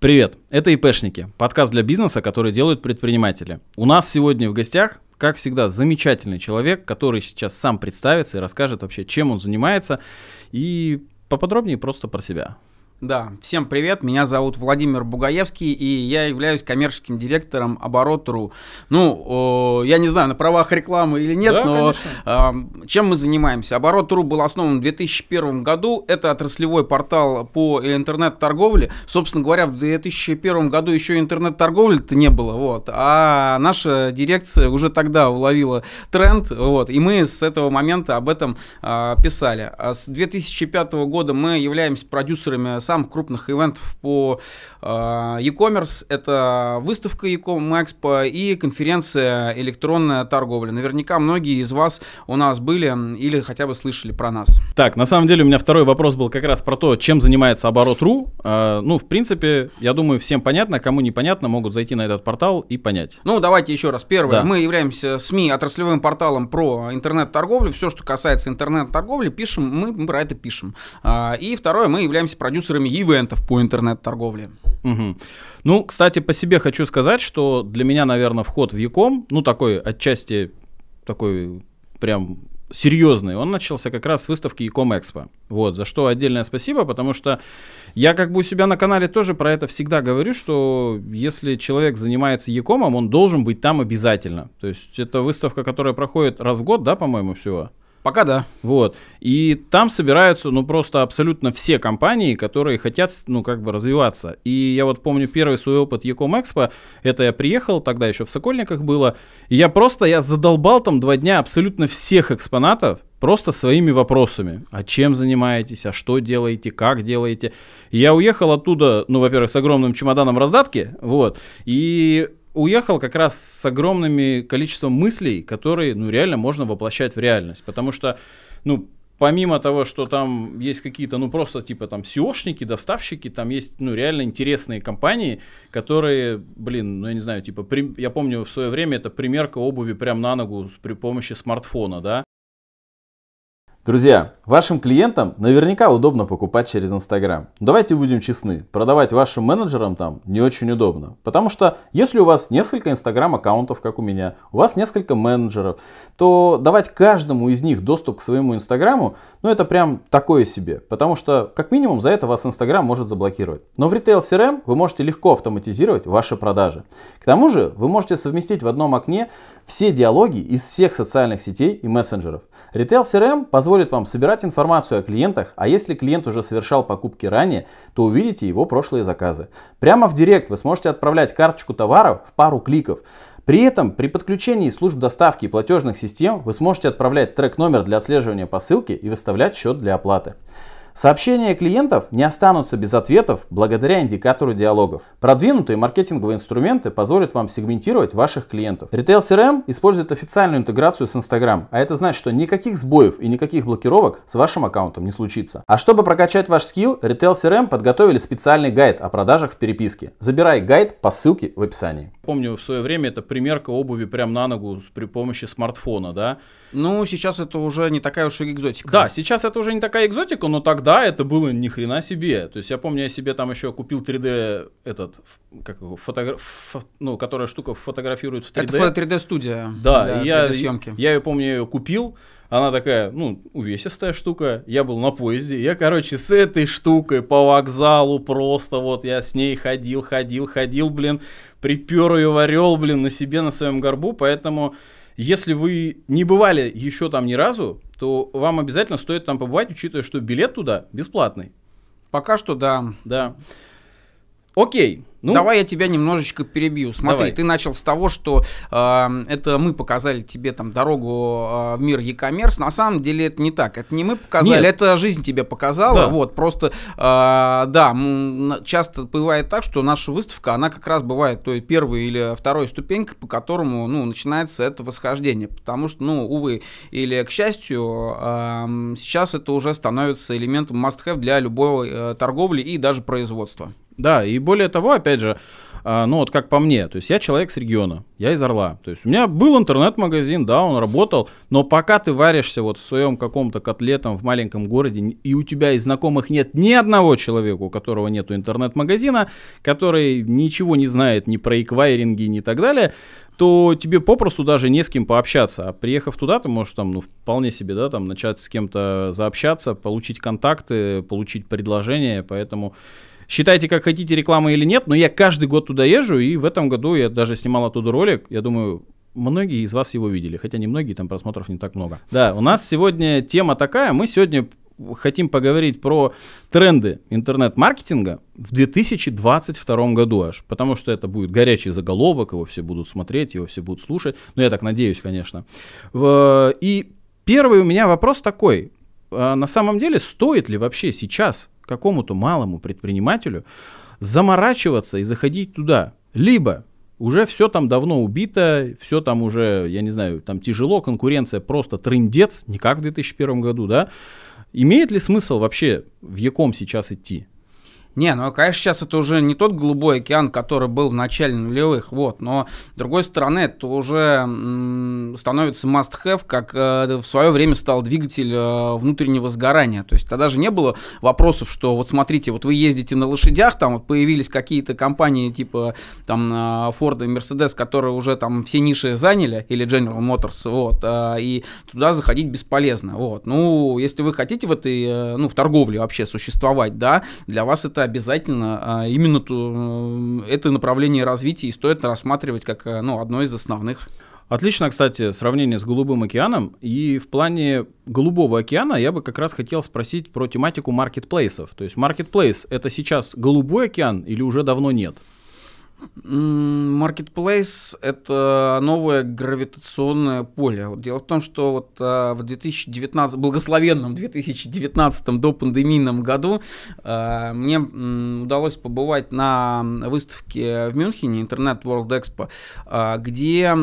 Привет, это ИПшники, подкаст для бизнеса, который делают предприниматели. У нас сегодня в гостях, как всегда, замечательный человек, который сейчас сам представится и расскажет вообще, чем он занимается, и поподробнее просто про себя. Да, всем привет, меня зовут Владимир Бугаевский, и я являюсь коммерческим директором Оборот.ру. Ну, э, я не знаю, на правах рекламы или нет, да, но э, чем мы занимаемся? Оборот.ру был основан в 2001 году, это отраслевой портал по интернет-торговле. Собственно говоря, в 2001 году еще интернет-торговли-то не было, вот, а наша дирекция уже тогда уловила тренд, вот, и мы с этого момента об этом э, писали. А с 2005 года мы являемся продюсерами самых крупных ивентов по а, e-commerce. Это выставка e-com и конференция электронная торговля. Наверняка многие из вас у нас были или хотя бы слышали про нас. Так, на самом деле у меня второй вопрос был как раз про то, чем занимается оборот.ру. А, ну, в принципе, я думаю, всем понятно, а кому непонятно, могут зайти на этот портал и понять. Ну, давайте еще раз. Первое, да. мы являемся СМИ, отраслевым порталом про интернет-торговлю. Все, что касается интернет-торговли, пишем, мы про это пишем. И второе, мы являемся продюсером некоторыми ивентов по интернет-торговле. Угу. Ну, кстати, по себе хочу сказать, что для меня, наверное, вход в Яком, ну, такой отчасти такой прям серьезный, он начался как раз с выставки Яком Экспо. Вот, за что отдельное спасибо, потому что я как бы у себя на канале тоже про это всегда говорю, что если человек занимается Якомом, он должен быть там обязательно. То есть это выставка, которая проходит раз в год, да, по-моему, всего? Пока да. Вот. И там собираются, ну, просто абсолютно все компании, которые хотят, ну, как бы развиваться. И я вот помню первый свой опыт Яком Экспо. Это я приехал, тогда еще в Сокольниках было. И я просто, я задолбал там два дня абсолютно всех экспонатов просто своими вопросами. А чем занимаетесь? А что делаете? Как делаете? я уехал оттуда, ну, во-первых, с огромным чемоданом раздатки, вот. И уехал как раз с огромным количеством мыслей, которые, ну, реально можно воплощать в реальность. Потому что, ну, помимо того, что там есть какие-то, ну, просто типа там SEOшники, доставщики, там есть, ну, реально интересные компании, которые, блин, ну, я не знаю, типа, при, я помню в свое время это примерка обуви прям на ногу при помощи смартфона, да, Друзья, вашим клиентам наверняка удобно покупать через Инстаграм. Давайте будем честны, продавать вашим менеджерам там не очень удобно. Потому что если у вас несколько Инстаграм аккаунтов, как у меня, у вас несколько менеджеров, то давать каждому из них доступ к своему Инстаграму, ну это прям такое себе. Потому что как минимум за это вас Инстаграм может заблокировать. Но в Retail CRM эм вы можете легко автоматизировать ваши продажи. К тому же вы можете совместить в одном окне все диалоги из всех социальных сетей и мессенджеров. Retail CRM эм позволит позволит вам собирать информацию о клиентах, а если клиент уже совершал покупки ранее, то увидите его прошлые заказы. Прямо в Директ вы сможете отправлять карточку товара в пару кликов. При этом при подключении служб доставки и платежных систем вы сможете отправлять трек-номер для отслеживания посылки и выставлять счет для оплаты. Сообщения клиентов не останутся без ответов благодаря индикатору диалогов. Продвинутые маркетинговые инструменты позволят вам сегментировать ваших клиентов. Retail CRM эм использует официальную интеграцию с Instagram, а это значит, что никаких сбоев и никаких блокировок с вашим аккаунтом не случится. А чтобы прокачать ваш скилл, Retail CRM эм подготовили специальный гайд о продажах в переписке. Забирай гайд по ссылке в описании помню, в свое время это примерка обуви прямо на ногу при помощи смартфона, да. Ну, сейчас это уже не такая уж и экзотика. Да, сейчас это уже не такая экзотика, но тогда это было ни хрена себе. То есть я помню, я себе там еще купил 3D этот, как его, фотограф, фо, ну, которая штука фотографирует в 3D. Это 3D-студия да, для 3D-съемки. Я, я ее помню, я ее купил, она такая, ну, увесистая штука. Я был на поезде. Я, короче, с этой штукой по вокзалу просто вот я с ней ходил, ходил, ходил, блин. Припер ее в орел, блин, на себе, на своем горбу. Поэтому, если вы не бывали еще там ни разу, то вам обязательно стоит там побывать, учитывая, что билет туда бесплатный. Пока что да. Да. Окей. Ну, Давай я тебя немножечко перебью. Смотри, давай. ты начал с того, что э, это мы показали тебе там дорогу э, в мир e-commerce. На самом деле это не так. Это не мы показали, Нет. это жизнь тебе показала. Да. Вот просто, э, да, часто бывает так, что наша выставка, она как раз бывает той первой или второй ступенькой, по которому, ну, начинается это восхождение. Потому что, ну, увы, или к счастью, э, сейчас это уже становится элементом must-have для любой э, торговли и даже производства. Да, и более того, опять же, а, ну вот как по мне, то есть я человек с региона, я из Орла, то есть у меня был интернет-магазин, да, он работал, но пока ты варишься вот в своем каком-то котле там в маленьком городе, и у тебя из знакомых нет ни одного человека, у которого нету интернет-магазина, который ничего не знает ни про эквайринги, ни так далее, то тебе попросту даже не с кем пообщаться. А приехав туда, ты можешь там, ну, вполне себе, да, там, начать с кем-то заобщаться, получить контакты, получить предложения, поэтому считайте как хотите реклама или нет, но я каждый год туда езжу, и в этом году я даже снимал оттуда ролик, я думаю, многие из вас его видели, хотя немногие, там просмотров не так много. Да, у нас сегодня тема такая, мы сегодня хотим поговорить про тренды интернет-маркетинга в 2022 году аж, потому что это будет горячий заголовок, его все будут смотреть, его все будут слушать, но ну, я так надеюсь, конечно. И первый у меня вопрос такой, а на самом деле стоит ли вообще сейчас какому-то малому предпринимателю заморачиваться и заходить туда? Либо уже все там давно убито, все там уже, я не знаю, там тяжело, конкуренция просто трендец, не как в 2001 году, да? Имеет ли смысл вообще в Яком сейчас идти? Не, ну, конечно, сейчас это уже не тот голубой океан, который был в начале нулевых, вот, но, с другой стороны, это уже становится must-have, как э, в свое время стал двигатель э, внутреннего сгорания, то есть тогда же не было вопросов, что, вот смотрите, вот вы ездите на лошадях, там вот появились какие-то компании типа, там, э, Ford и Mercedes, которые уже там все ниши заняли, или General Motors, вот, э, и туда заходить бесполезно, вот, ну, если вы хотите в этой, э, ну, в торговле вообще существовать, да, для вас это это обязательно а, именно ту, э, это направление развития и стоит рассматривать как э, ну, одно из основных. Отлично, кстати, сравнение с Голубым океаном. И в плане Голубого океана я бы как раз хотел спросить про тематику маркетплейсов. То есть маркетплейс — это сейчас Голубой океан или уже давно нет? Marketplace — это новое гравитационное поле. Вот дело в том, что вот а, в 2019, благословенном 2019 до пандемийном году а, мне удалось побывать на выставке в Мюнхене, Internet World Expo, а, где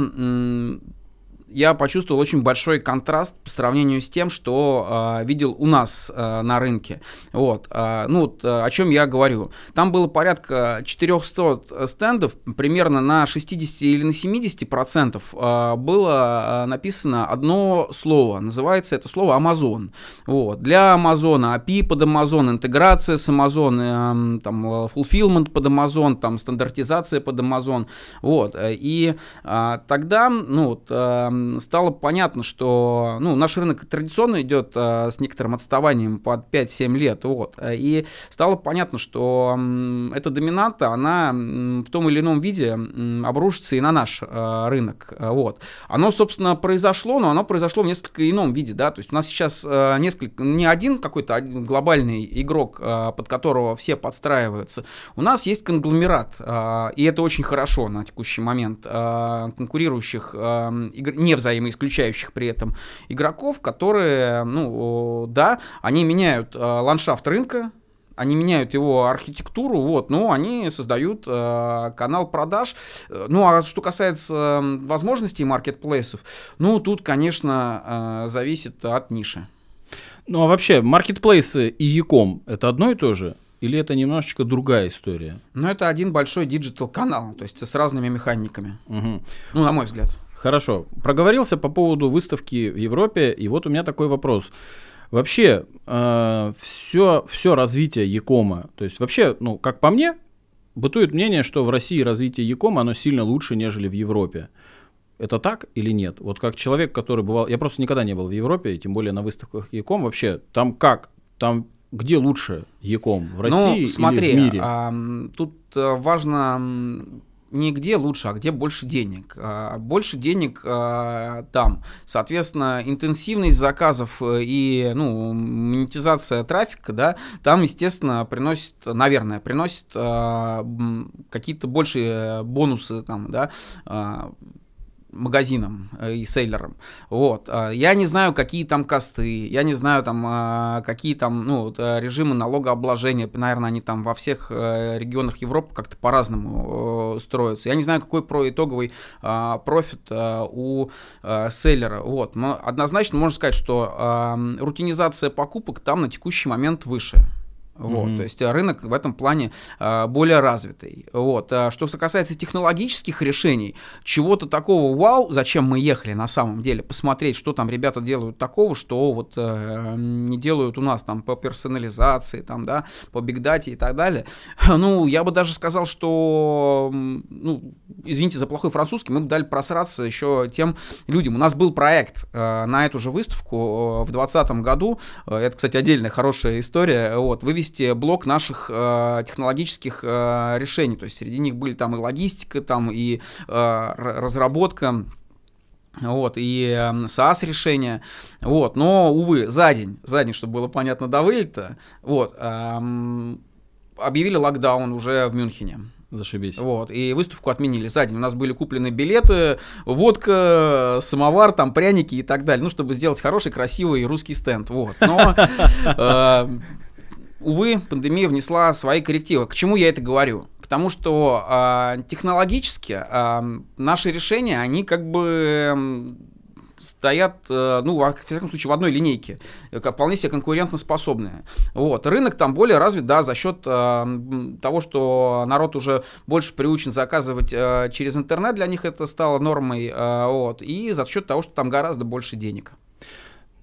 я почувствовал очень большой контраст по сравнению с тем, что э, видел у нас э, на рынке. Вот, э, ну, вот, о чем я говорю. Там было порядка 400 стендов, примерно на 60 или на 70 процентов э, было написано одно слово. Называется это слово Amazon. Вот, для Amazon, API под Amazon, интеграция с Amazon, э, эм, там, fulfillment под Amazon, там, стандартизация под Amazon. Вот, э, и э, тогда, ну, вот, э, стало понятно, что ну, наш рынок традиционно идет э, с некоторым отставанием под 5-7 лет. Вот. И стало понятно, что э, эта доминанта, она в том или ином виде обрушится и на наш э, рынок. Э, вот. Оно, собственно, произошло, но оно произошло в несколько ином виде. Да? То есть у нас сейчас э, несколько, не один какой-то а глобальный игрок, э, под которого все подстраиваются. У нас есть конгломерат, э, и это очень хорошо на текущий момент, э, конкурирующих э, игр, не не взаимоисключающих при этом игроков, которые, ну, да, они меняют э, ландшафт рынка, они меняют его архитектуру, вот, но ну, они создают э, канал продаж. Э, ну, а что касается возможностей маркетплейсов, ну, тут, конечно, э, зависит от ниши. Ну, а вообще, маркетплейсы и Яком это одно и то же? Или это немножечко другая история? Ну, это один большой диджитал-канал, то есть с разными механиками. Угу. Ну, на мой взгляд. Хорошо. Проговорился по поводу выставки в Европе, и вот у меня такой вопрос. Вообще, э, все, все развитие Якома, то есть вообще, ну, как по мне, бытует мнение, что в России развитие Якома, оно сильно лучше, нежели в Европе. Это так или нет? Вот как человек, который бывал... Я просто никогда не был в Европе, тем более на выставках Яком. Вообще, там как? Там где лучше Яком? В ну, России ну, смотри, или в мире? А, тут э, важно не где лучше, а где больше денег. А, больше денег а, там. Соответственно, интенсивность заказов э, и ну, монетизация трафика, да, там, естественно, приносит, наверное, приносит а, какие-то большие э, бонусы там, да, магазинам э, и селлерам. Вот. Э, я не знаю, какие там косты, я не знаю, там, э, какие там ну, режимы налогообложения. Наверное, они там во всех регионах Европы как-то по-разному строятся. Я не знаю, какой про итоговый профит у селлера. Вот. Но однозначно можно сказать, что эм, рутинизация покупок там на текущий момент выше. Вот, mm-hmm. То есть а, рынок в этом плане а, более развитый. Вот. А, что касается технологических решений, чего-то такого вау, зачем мы ехали на самом деле, посмотреть, что там ребята делают такого, что вот а, не делают у нас там по персонализации, там, да, по бигдате и так далее. Ну, я бы даже сказал, что, ну, извините за плохой французский, мы бы дали просраться еще тем людям. У нас был проект а, на эту же выставку а, в 2020 году, а, это, кстати, отдельная хорошая история, вот, вывести есть э, блок наших э, технологических э, решений. То есть среди них были там и логистика, там и э, разработка вот, и эм, SaaS решение, вот, но, увы, за день, за день, чтобы было понятно до вылета, вот, эм, объявили локдаун уже в Мюнхене. Зашибись. Вот, и выставку отменили за день. У нас были куплены билеты, водка, самовар, там пряники и так далее, ну, чтобы сделать хороший, красивый русский стенд, вот, но э, увы, пандемия внесла свои коррективы. К чему я это говорю? К тому, что э, технологически э, наши решения, они как бы стоят, э, ну, во всяком случае, в одной линейке, э, вполне себе конкурентоспособные. Вот. Рынок там более развит, да, за счет э, того, что народ уже больше приучен заказывать э, через интернет, для них это стало нормой, э, вот, и за счет того, что там гораздо больше денег.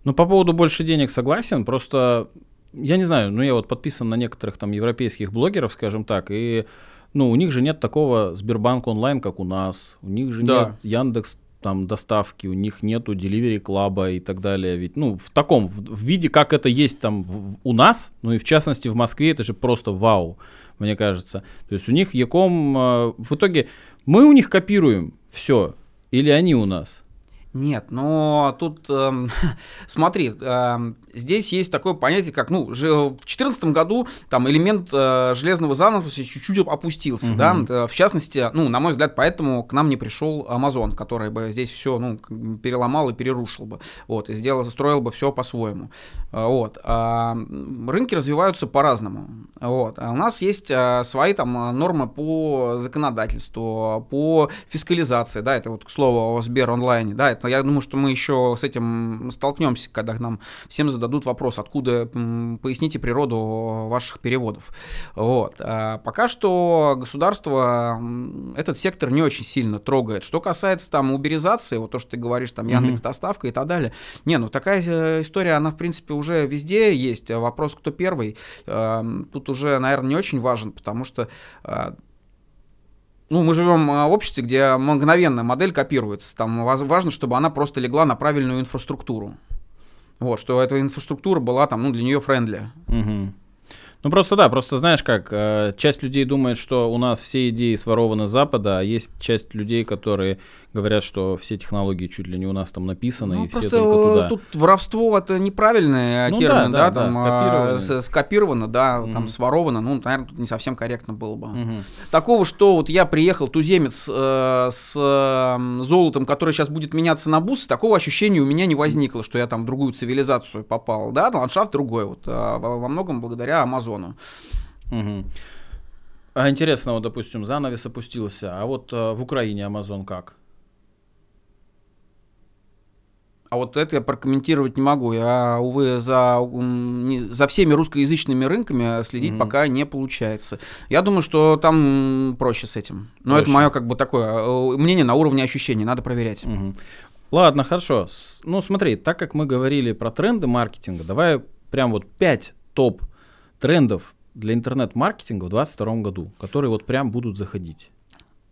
Ну, по поводу больше денег согласен, просто я не знаю, ну я вот подписан на некоторых там европейских блогеров, скажем так, и ну, у них же нет такого Сбербанк онлайн, как у нас, у них же да. нет Яндекс там доставки, у них нету Delivery клаба и так далее. Ведь, ну, в таком, в, в виде, как это есть там в, у нас, ну и в частности в Москве, это же просто вау, мне кажется. То есть у них Яком, э, в итоге мы у них копируем все, или они у нас? Нет, но тут, э, смотри, э, здесь есть такое понятие, как, ну, э, в 2014 году там элемент э, железного занавеса чуть-чуть опустился, угу. да, э, в частности, ну, на мой взгляд, поэтому к нам не пришел Amazon, который бы здесь все, ну, переломал и перерушил бы, вот, и сделал, строил бы все по-своему, э, вот. А, рынки развиваются по-разному, вот. А у нас есть свои там нормы по законодательству, по фискализации, да, это вот, к слову, о Сбер онлайне, да, это понятно. Я думаю, что мы еще с этим столкнемся, когда нам всем зададут вопрос, откуда поясните природу ваших переводов. Вот. А пока что государство этот сектор не очень сильно трогает. Что касается там уберизации, вот то, что ты говоришь, там Яндекс доставка и так далее. Не, ну такая э, история, она в принципе уже везде есть. Вопрос, кто первый, эм, тут уже, наверное, не очень важен, потому что а, ну, мы живем а, в обществе, где мгновенно модель копируется. Там важно, чтобы она просто легла на правильную инфраструктуру. Вот, что эта инфраструктура была там, ну, для нее френдли. Угу. Ну просто да, просто знаешь как, э, часть людей думает, что у нас все идеи сворованы с Запада, а есть часть людей, которые говорят, что все технологии чуть ли не у нас там написаны ну, и все только туда. Тут воровство это неправильное, э, ну, Керна, да, да, да, там да, э, скопировано, да, mm-hmm. там своровано, ну, наверное, тут не совсем корректно было бы. Mm-hmm. Такого, что вот я приехал туземец э, с э, золотом, который сейчас будет меняться на бусы, такого ощущения у меня не возникло, что я там в другую цивилизацию попал, да, ландшафт другой, вот э, во многом благодаря Амазону диапазону. Угу. А интересно, вот, допустим, занавес опустился, а вот э, в Украине Амазон как? А вот это я прокомментировать не могу. Я, увы, за, за всеми русскоязычными рынками следить mm-hmm. пока не получается. Я думаю, что там проще с этим. Но проще. это мое как бы такое э, мнение на уровне ощущений. Надо проверять. Mm-hmm. Ладно, хорошо. Ну смотри, так как мы говорили про тренды маркетинга, давай прям вот пять топ трендов для интернет-маркетинга в 2022 году, которые вот прям будут заходить?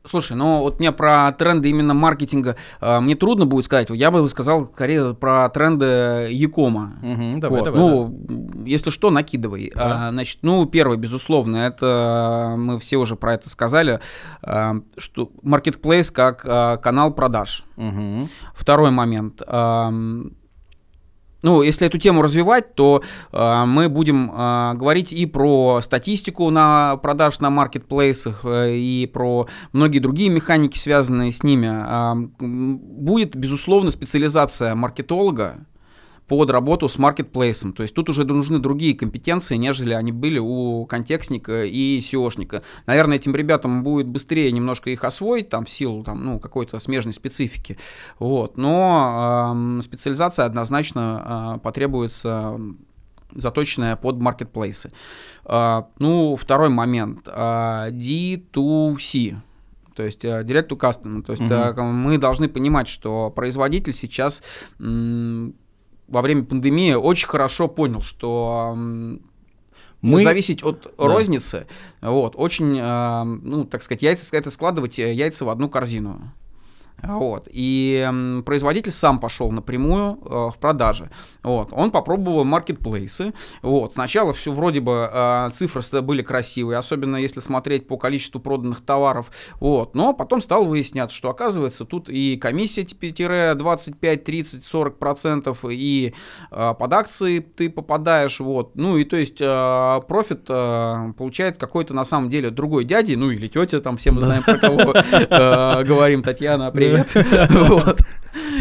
Слушай, ну вот мне про тренды именно маркетинга э, мне трудно будет сказать. Я бы сказал скорее про тренды Якома. E угу, давай, вот. давай, ну, да. если что, накидывай. Да. А, значит, ну, первое, безусловно, это э, мы все уже про это сказали, э, что Marketplace как э, канал продаж. Угу. Второй момент. Э, ну, если эту тему развивать, то э, мы будем э, говорить и про статистику на продаж на маркетплейсах, э, и про многие другие механики, связанные с ними. Э, будет, безусловно, специализация маркетолога, под работу с маркетплейсом. То есть тут уже нужны другие компетенции, нежели они были у контекстника и SEOшника. Наверное, этим ребятам будет быстрее немножко их освоить, там, в силу там, ну, какой-то смежной специфики. Вот. Но эм, специализация однозначно э, потребуется заточенная под маркетплейсы. Э, ну, второй момент. Э, D2C то есть э, direct to customer. То есть угу. мы должны понимать, что производитель сейчас во время пандемии очень хорошо понял, что мы зависеть от да. розницы, вот очень, ну так сказать, яйца это складывать э, яйца в одну корзину. Вот. И производитель сам пошел напрямую э, в продажи. Вот. Он попробовал маркетплейсы. Вот. Сначала все вроде бы э, цифры были красивые, особенно если смотреть по количеству проданных товаров. Вот. Но потом стало выясняться, что оказывается тут и комиссия типа 25, 30, 40 процентов, и э, под акции ты попадаешь. Вот. Ну и то есть э, профит э, получает какой-то на самом деле другой дядя, ну или тетя, там все мы знаем про кого э, говорим, Татьяна, привет привет. Вот.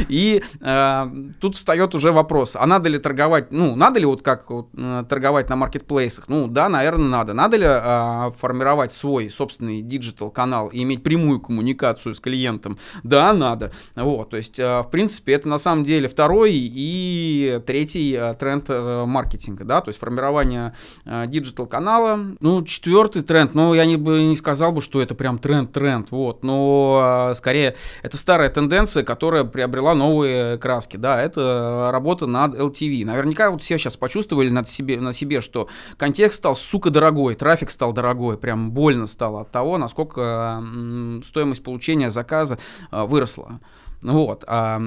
И э, тут встает уже вопрос, а надо ли торговать, ну, надо ли вот как вот, э, торговать на маркетплейсах? Ну, да, наверное, надо. Надо ли э, формировать свой собственный диджитал-канал и иметь прямую коммуникацию с клиентом? Да, надо. Вот, то есть, э, в принципе, это на самом деле второй и третий э, тренд э, маркетинга, да, то есть формирование диджитал-канала. Э, ну, четвертый тренд, ну, я не, бы, не сказал бы, что это прям тренд-тренд, вот, но э, скорее это старая тенденция, которая приобрела новые краски, да, это работа над LTV. Наверняка вот все сейчас почувствовали над себе, на себе, что контекст стал, сука, дорогой, трафик стал дорогой, прям больно стало от того, насколько стоимость получения заказа а, выросла. Вот. А,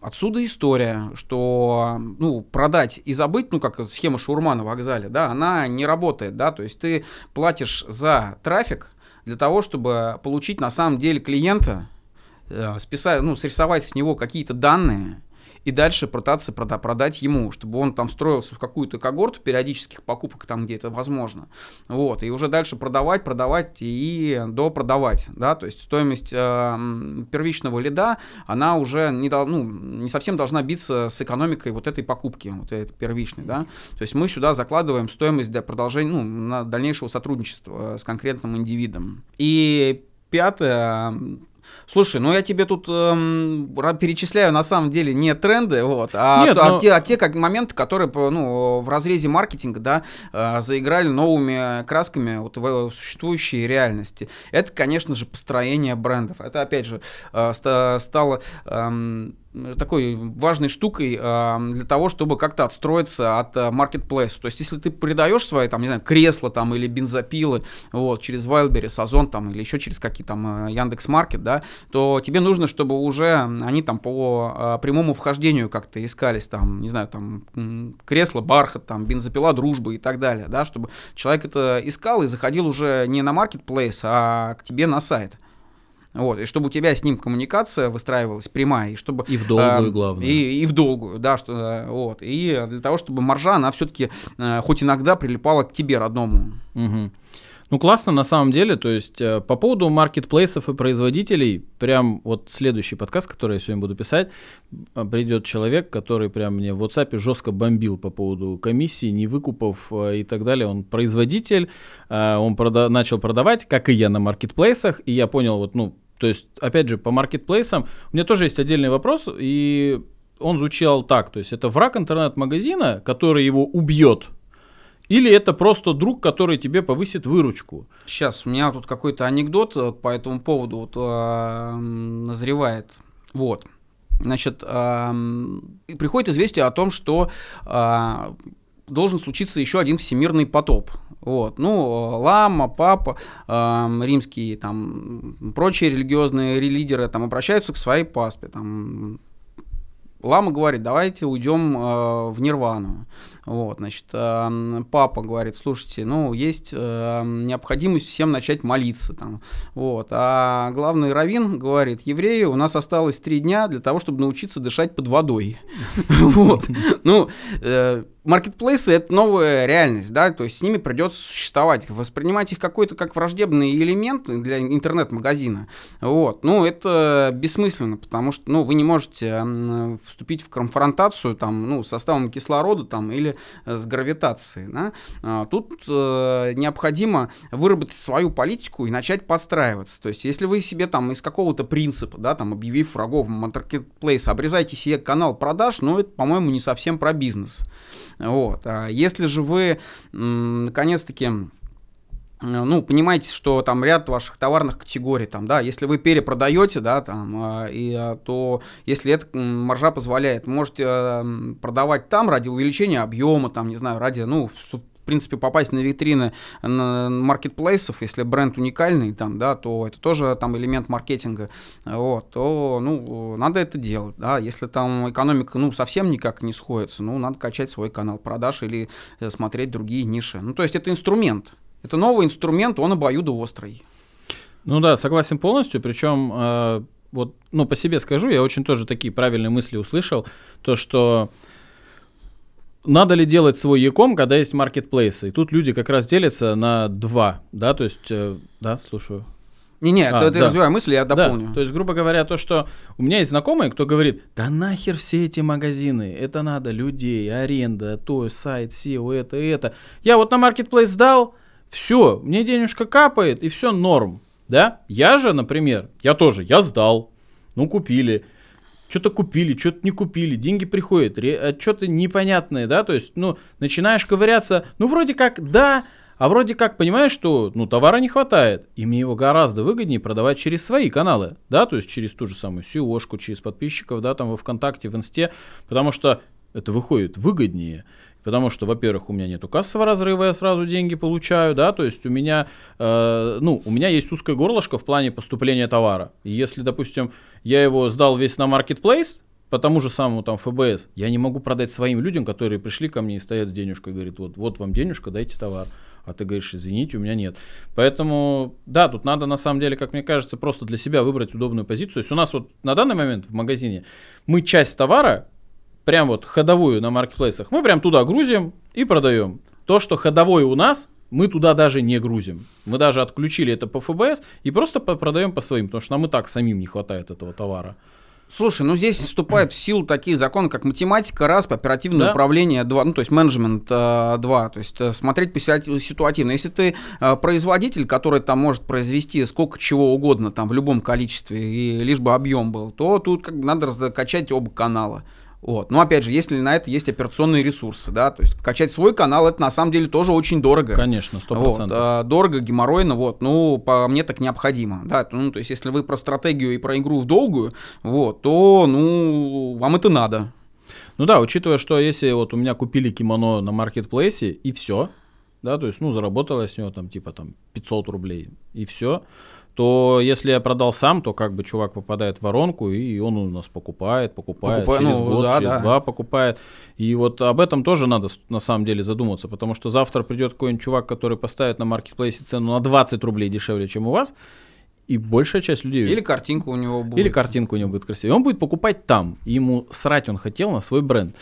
отсюда история, что ну, продать и забыть, ну как схема шаурма на вокзале, да, она не работает, да, то есть ты платишь за трафик для того, чтобы получить на самом деле клиента, Э, списать, ну, срисовать с него какие-то данные и дальше пытаться продать, продать ему, чтобы он там строился в какую-то когорту периодических покупок там, где это возможно. Вот, и уже дальше продавать, продавать и допродавать, да, то есть стоимость э, первичного лида, она уже не, дол, ну, не совсем должна биться с экономикой вот этой покупки, вот этой первичной, да, то есть мы сюда закладываем стоимость для продолжения, ну, на дальнейшего сотрудничества э, с конкретным индивидом. И пятое, Слушай, ну я тебе тут эм, перечисляю на самом деле не тренды, вот, а, Нет, а, но... а, те, а те как моменты, которые ну, в разрезе маркетинга да, э, заиграли новыми красками вот, в э, существующей реальности. Это, конечно же, построение брендов. Это, опять же, э, ст стало... Эм, такой важной штукой э, для того, чтобы как-то отстроиться от маркетплейса. Э, то есть, если ты продаешь свои, там, не знаю, кресла там или бензопилы, вот, через Wildberries, Озон там или еще через какие то там э, Яндекс Маркет, да, то тебе нужно, чтобы уже они там по э, прямому вхождению как-то искались, там, не знаю, там, кресло, бархат, там, бензопила, дружба и так далее, да, чтобы человек это искал и заходил уже не на маркетплейс, а к тебе на сайт. Вот, и чтобы у тебя с ним коммуникация выстраивалась прямая, и чтобы... И в долгую, э, главное. И, и в долгую, да, что, э, вот. И для того, чтобы маржа, она все-таки э, хоть иногда прилипала к тебе, родному. Угу. Ну, классно на самом деле. То есть э, по поводу маркетплейсов и производителей, прям вот следующий подкаст, который я сегодня буду писать, э, придет человек, который прям мне в WhatsApp жестко бомбил по поводу комиссии, невыкупов э, и так далее. Он производитель, он прода- начал продавать, как и я на маркетплейсах, и я понял, вот, ну, то есть, опять же, по маркетплейсам у меня тоже есть отдельный вопрос, и он звучал так, то есть это враг интернет-магазина, который его убьет, или это просто друг, который тебе повысит выручку? Сейчас у меня тут какой-то анекдот э, по этому поводу вот, э, назревает. Вот. Значит, э, приходит известие о том, что э, должен случиться еще один всемирный потоп. Вот, ну, э, лама, папа, э, римские, там, прочие религиозные лидеры, там, обращаются к своей паспе, там, Лама говорит, давайте уйдем э, в Нирвану. Вот, значит, э, папа говорит, слушайте, ну, есть э, необходимость всем начать молиться там. Вот, а главный раввин говорит, евреи, у нас осталось три дня для того, чтобы научиться дышать под водой. Вот, ну, э, Маркетплейсы — это новая реальность, да, то есть с ними придется существовать, воспринимать их какой-то как враждебный элемент для интернет-магазина, вот, ну, это бессмысленно, потому что, ну, вы не можете вступить в конфронтацию, там, ну, с составом кислорода, там, или с гравитацией, да, а, тут э, необходимо выработать свою политику и начать подстраиваться, то есть если вы себе, там, из какого-то принципа, да, там, объявив врагов маркетплейса, обрезаете себе канал продаж, ну, это, по-моему, не совсем про бизнес, вот. А если же вы, наконец-таки, ну, понимаете, что там ряд ваших товарных категорий, там, да, если вы перепродаете, да, там, а, и, а, то если эта маржа позволяет, можете а, продавать там ради увеличения объема, там, не знаю, ради, ну, принципе, попасть на витрины маркетплейсов, если бренд уникальный, там, да, то это тоже там элемент маркетинга, вот, то, ну, надо это делать, да, если там экономика, ну, совсем никак не сходится, ну, надо качать свой канал продаж или э, смотреть другие ниши. Ну, то есть это инструмент, это новый инструмент, он обоюдоострый. Ну да, согласен полностью, причем э, вот, ну, по себе скажу, я очень тоже такие правильные мысли услышал, то, что надо ли делать свой Яком, e когда есть маркетплейсы? И тут люди как раз делятся на два, да, то есть, э, да, слушаю. Не-не, а, ты да. развивай мысли, я дополню. Да. То есть, грубо говоря, то, что у меня есть знакомые, кто говорит, да нахер все эти магазины, это надо людей, аренда, то, сайт, SEO, это, это. Я вот на маркетплейс дал, все, мне денежка капает, и все норм, да? Я же, например, я тоже, я сдал, ну, купили, что-то купили, что-то не купили, деньги приходят, э, отчеты непонятные, да, то есть, ну, начинаешь ковыряться, ну, вроде как, да, а вроде как понимаешь, что ну, товара не хватает, и мне его гораздо выгоднее продавать через свои каналы, да, то есть через ту же самую seo через подписчиков, да, там во ВКонтакте, в Инсте, потому что это выходит выгоднее. Потому что, во-первых, у меня нету кассового разрыва, я сразу деньги получаю, да, то есть у меня, э, ну, у меня есть узкое горлышко в плане поступления товара. И если, допустим, я его сдал весь на маркетплейс, по тому же самому там ФБС, я не могу продать своим людям, которые пришли ко мне и стоят с денежкой, говорит, вот, вот вам денежка, дайте товар. А ты говоришь, извините, у меня нет. Поэтому, да, тут надо на самом деле, как мне кажется, просто для себя выбрать удобную позицию. То есть у нас вот на данный момент в магазине мы часть товара прям вот ходовую на маркетплейсах, мы прям туда грузим и продаем. То, что ходовое у нас, мы туда даже не грузим. Мы даже отключили это по ФБС и просто продаем по своим, потому что нам и так самим не хватает этого товара. Слушай, ну здесь вступают в силу такие законы, как математика, раз, оперативное да? управление, два, ну то есть менеджмент, э, два, то есть э, смотреть ситуативно. Если ты э, производитель, который там может произвести сколько чего угодно там в любом количестве, и лишь бы объем был, то тут как бы надо качать оба канала. Вот. Но опять же, если на это есть операционные ресурсы, да, то есть качать свой канал, это на самом деле тоже очень дорого. Конечно, 100%. Вот, а, дорого, геморройно, вот, ну, по мне так необходимо, да, ну, то есть если вы про стратегию и про игру в долгую, вот, то, ну, вам это надо. Ну да, учитывая, что если вот у меня купили кимоно на маркетплейсе и все, да, то есть, ну, заработалось с него там типа там 500 рублей и все, то если я продал сам, то как бы чувак попадает в воронку, и он у нас покупает, покупает, Покупа... через ну, год, да, через да. два покупает. И вот об этом тоже надо на самом деле задуматься, потому что завтра придет какой-нибудь чувак, который поставит на маркетплейсе цену на 20 рублей дешевле, чем у вас, и большая часть людей... Или картинка у него будет. Или картинка у него будет красивая. И он будет покупать там, и ему срать он хотел на свой бренд.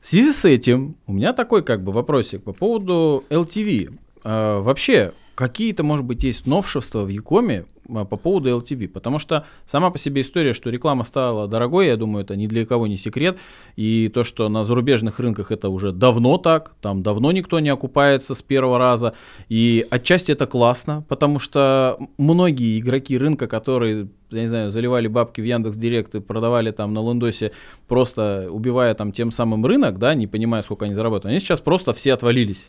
В связи с этим у меня такой как бы вопросик по поводу LTV. А, вообще, какие-то, может быть, есть новшества в Якоме а, по поводу LTV, потому что сама по себе история, что реклама стала дорогой, я думаю, это ни для кого не секрет, и то, что на зарубежных рынках это уже давно так, там давно никто не окупается с первого раза, и отчасти это классно, потому что многие игроки рынка, которые я не знаю, заливали бабки в Яндекс Директ и продавали там на Лендосе, просто убивая там тем самым рынок, да, не понимая, сколько они зарабатывают. Они сейчас просто все отвалились.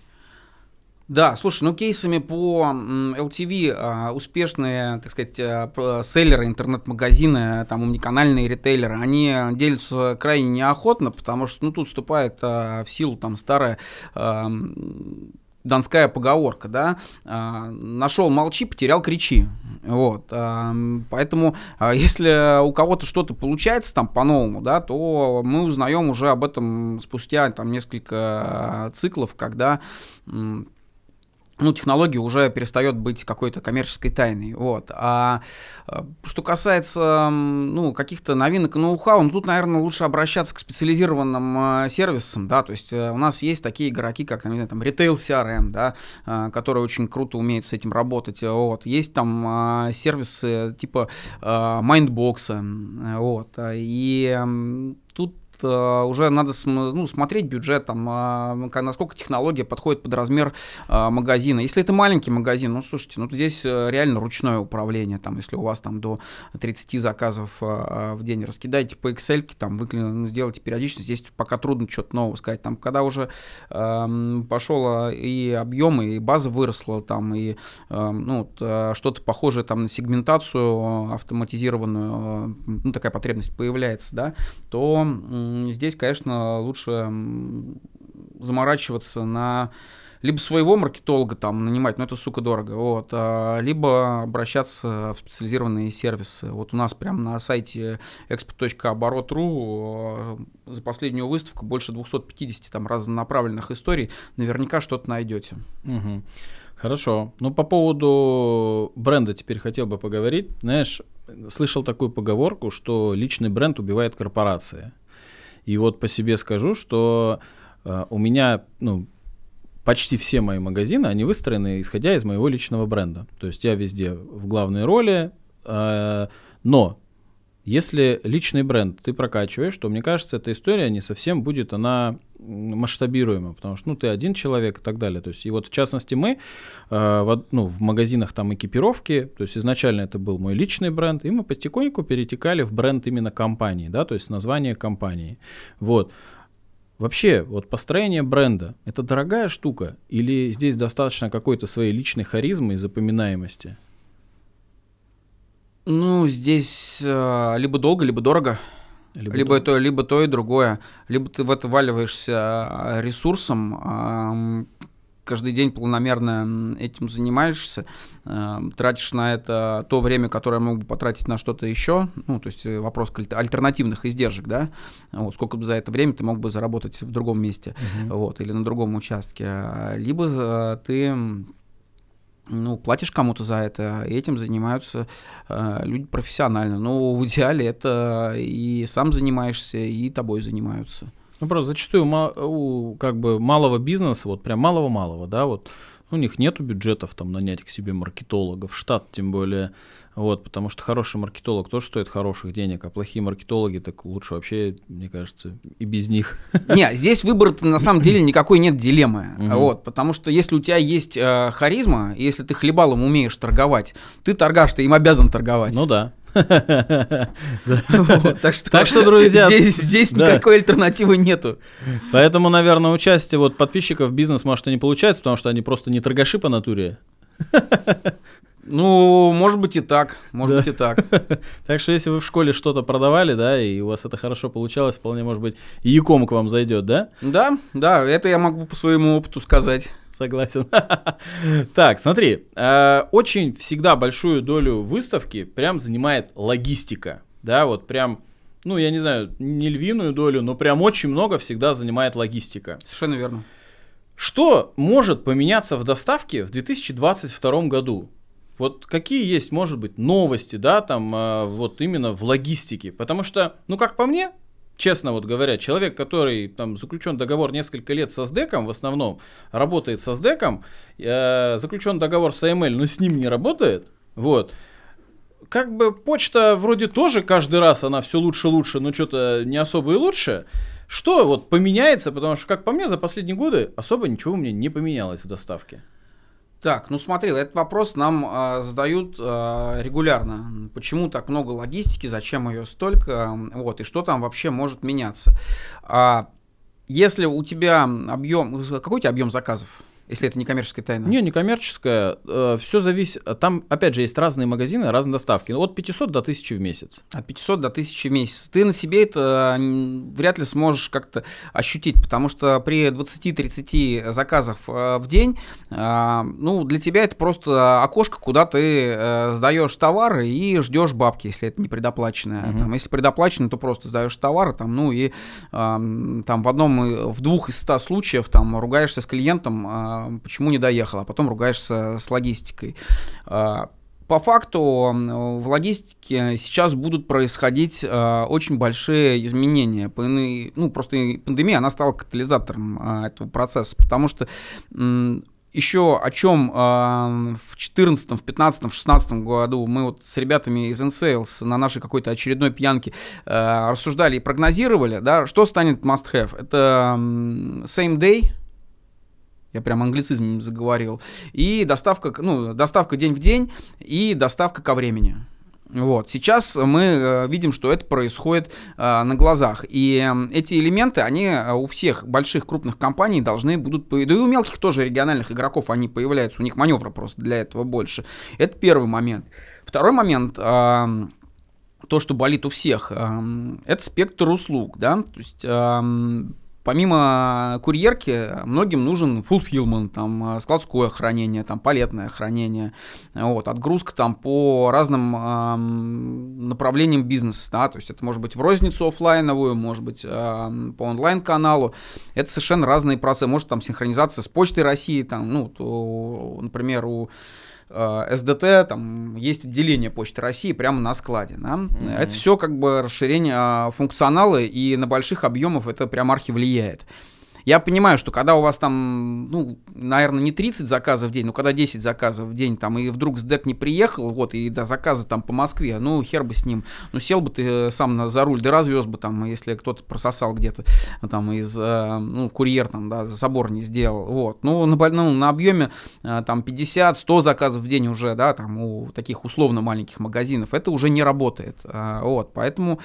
Да, слушай, ну кейсами по LTV а, успешные, так сказать, э, селлеры, интернет-магазины, там умниканальные ритейлеры, они делятся крайне неохотно, потому что ну, тут вступает а, в силу там старая а, донская поговорка, да, нашел молчи, потерял кричи, вот, поэтому если у кого-то что-то получается там по-новому, да, то мы узнаем уже об этом спустя там несколько циклов, когда ну, технология уже перестает быть какой-то коммерческой тайной, вот. А э, что касается, ну, каких-то новинок и ноу-хау, ну, тут, наверное, лучше обращаться к специализированным э, сервисам, да, то есть э, у нас есть такие игроки, как, не знаю, там, Retail CRM, эм, да, э, который очень круто умеет с этим работать, вот. Есть там сервисы типа э, Mindbox, вот, и Э, уже надо см, ну, смотреть бюджет, там, а, насколько технология подходит под размер а, магазина. Если это маленький магазин, ну, слушайте, ну, здесь э, реально ручное управление, там, если у вас там до 30 заказов а, в день, раскидайте по Excel, там, вы, ну, сделайте периодичность, здесь пока трудно что-то нового сказать, там, когда уже э, пошел и объем, и база выросла, там, и, э, ну, что-то похожее, там, на сегментацию автоматизированную, ну, такая потребность появляется, да, то здесь, конечно, лучше заморачиваться на либо своего маркетолога там нанимать, но это, сука, дорого, вот, а, либо обращаться в специализированные сервисы. Вот у нас прямо на сайте expo.оборот.ру а, за последнюю выставку больше 250 там разнонаправленных историй, наверняка что-то найдете. Угу. Хорошо. Ну, по поводу бренда теперь хотел бы поговорить. Знаешь, слышал такую поговорку, что личный бренд убивает корпорации. И вот по себе скажу, что э, у меня, ну, почти все мои магазины, они выстроены исходя из моего личного бренда. То есть я везде в главной роли, э, но если личный бренд ты прокачиваешь, то, мне кажется, эта история не совсем будет, она масштабируема, потому что, ну, ты один человек и так далее. То есть, и вот, в частности, мы э, в, ну, в магазинах там экипировки, то есть, изначально это был мой личный бренд, и мы потихоньку перетекали в бренд именно компании, да, то есть, название компании. Вот. Вообще, вот построение бренда — это дорогая штука? Или здесь достаточно какой-то своей личной харизмы и запоминаемости? — ну, здесь э, либо долго, либо дорого. Либо, либо, дорого. то, либо то и другое. Либо ты в это валиваешься э, ресурсом, э, каждый день планомерно этим занимаешься, э, тратишь на это то время, которое мог бы потратить на что-то еще, ну, то есть э, вопрос альтернативных издержек, да, вот, сколько бы за это время ты мог бы заработать в другом месте, uh-huh. вот, или на другом участке, либо э, ты ну, платишь кому-то за это, и этим занимаются э, люди профессионально. Но в идеале это и сам занимаешься, и тобой занимаются. Ну, просто зачастую у как бы малого бизнеса, вот прям малого-малого, да, вот у них нет бюджетов там нанять к себе маркетологов, штат тем более вот, потому что хороший маркетолог тоже стоит хороших денег, а плохие маркетологи так лучше вообще, мне кажется, и без них. Не, здесь выбор на самом деле никакой нет дилеммы. Вот, потому что если у тебя есть э, харизма, если ты хлебалом умеешь торговать, ты торгаш, ты им обязан торговать. Ну да. Так что, друзья, здесь никакой альтернативы нету. Поэтому, наверное, участие вот подписчиков в бизнес может и не получается, потому что они просто не торгаши по натуре, Ну, может быть и так, может да. быть и так. так что если вы в школе что-то продавали, да, и у вас это хорошо получалось, вполне может быть, и Яком к вам зайдет, да? Да, да, это я могу по своему опыту сказать. Согласен. так, смотри, э, очень всегда большую долю выставки прям занимает логистика, да, вот прям ну, я не знаю, не львиную долю, но прям очень много всегда занимает логистика. Совершенно верно. Что может поменяться в доставке в 2022 году? Вот какие есть, может быть, новости, да, там, а, вот именно в логистике? Потому что, ну, как по мне, честно вот говоря, человек, который там заключен договор несколько лет со СДЭКом, в основном работает со СДЭКом, э, заключен договор с АМЛ, но с ним не работает, вот, как бы почта вроде тоже каждый раз она все лучше лучше, но что-то не особо и лучше. Что вот поменяется, потому что, как по мне, за последние годы особо ничего у меня не поменялось в доставке. Так, ну смотри, этот вопрос нам э, задают э, регулярно. Почему так много логистики, зачем ее столько, вот, и что там вообще может меняться. А, если у тебя объем, какой у тебя объем заказов? Если это не коммерческая тайна? Не, не коммерческая. Э, Все зависит. Э, там, опять же, есть разные магазины, разные доставки. От 500 до 1000 в месяц. От 500 до 1000 в месяц. Ты на себе это вряд ли сможешь как-то ощутить, потому что при 20-30 заказах э, в день, ну, для тебя это просто окошко, куда ты сдаешь товары и ждешь бабки, если это не предоплаченное. Угу. Там, если предоплачено, то просто сдаешь товары, там, ну, и там в одном, в двух из ста случаев там ругаешься с клиентом, почему не доехал, а потом ругаешься с логистикой. А, по факту в логистике сейчас будут происходить а, очень большие изменения. Ну, просто пандемия, она стала катализатором а, этого процесса, потому что еще о чем э, в 14, в 15, в 16 году мы вот с ребятами из NSales на нашей какой-то очередной пьянке э, рассуждали и прогнозировали, да, что станет must-have. Это same day, я прям англицизм заговорил. И доставка, ну, доставка день в день и доставка ко времени. Вот. Сейчас мы э, видим, что это происходит э, на глазах. И эм, эти элементы, они э, у всех больших крупных компаний должны будут... Да и у мелких тоже региональных игроков они появляются. У них маневра просто для этого больше. Это первый момент. Второй момент... Э, то, что болит у всех, э, это спектр услуг, да, то есть Помимо курьерки, многим нужен fulfillment, там, э, складское хранение, там, палетное хранение, вот, отгрузка там по разным эм, направлениям бизнеса, да, то есть это может быть в розницу офлайновую, может быть эм, по онлайн-каналу, это совершенно разные процессы, может там синхронизация с Почтой России, там, ну, то, например, у э, СДТ, там есть отделение Почты России прямо на складе. Да? Mm-hmm. Это все как бы расширение э, функционала, и на больших объемов это прям архи влияет. Я понимаю, что когда у вас там, ну, наверное, не 30 заказов в день, но когда 10 заказов в день, там, и вдруг СДЭК не приехал, вот, и до заказа там по Москве, ну, хер бы с ним. Ну, сел бы ты э, сам на, за руль, да развез бы там, если кто-то прососал где-то, там, из, э, ну, курьер там, да, забор не сделал, вот. Ну, на, ну, на объеме э, там 50-100 заказов в день уже, да, там, у таких условно маленьких магазинов, это уже не работает, вот, поэтому...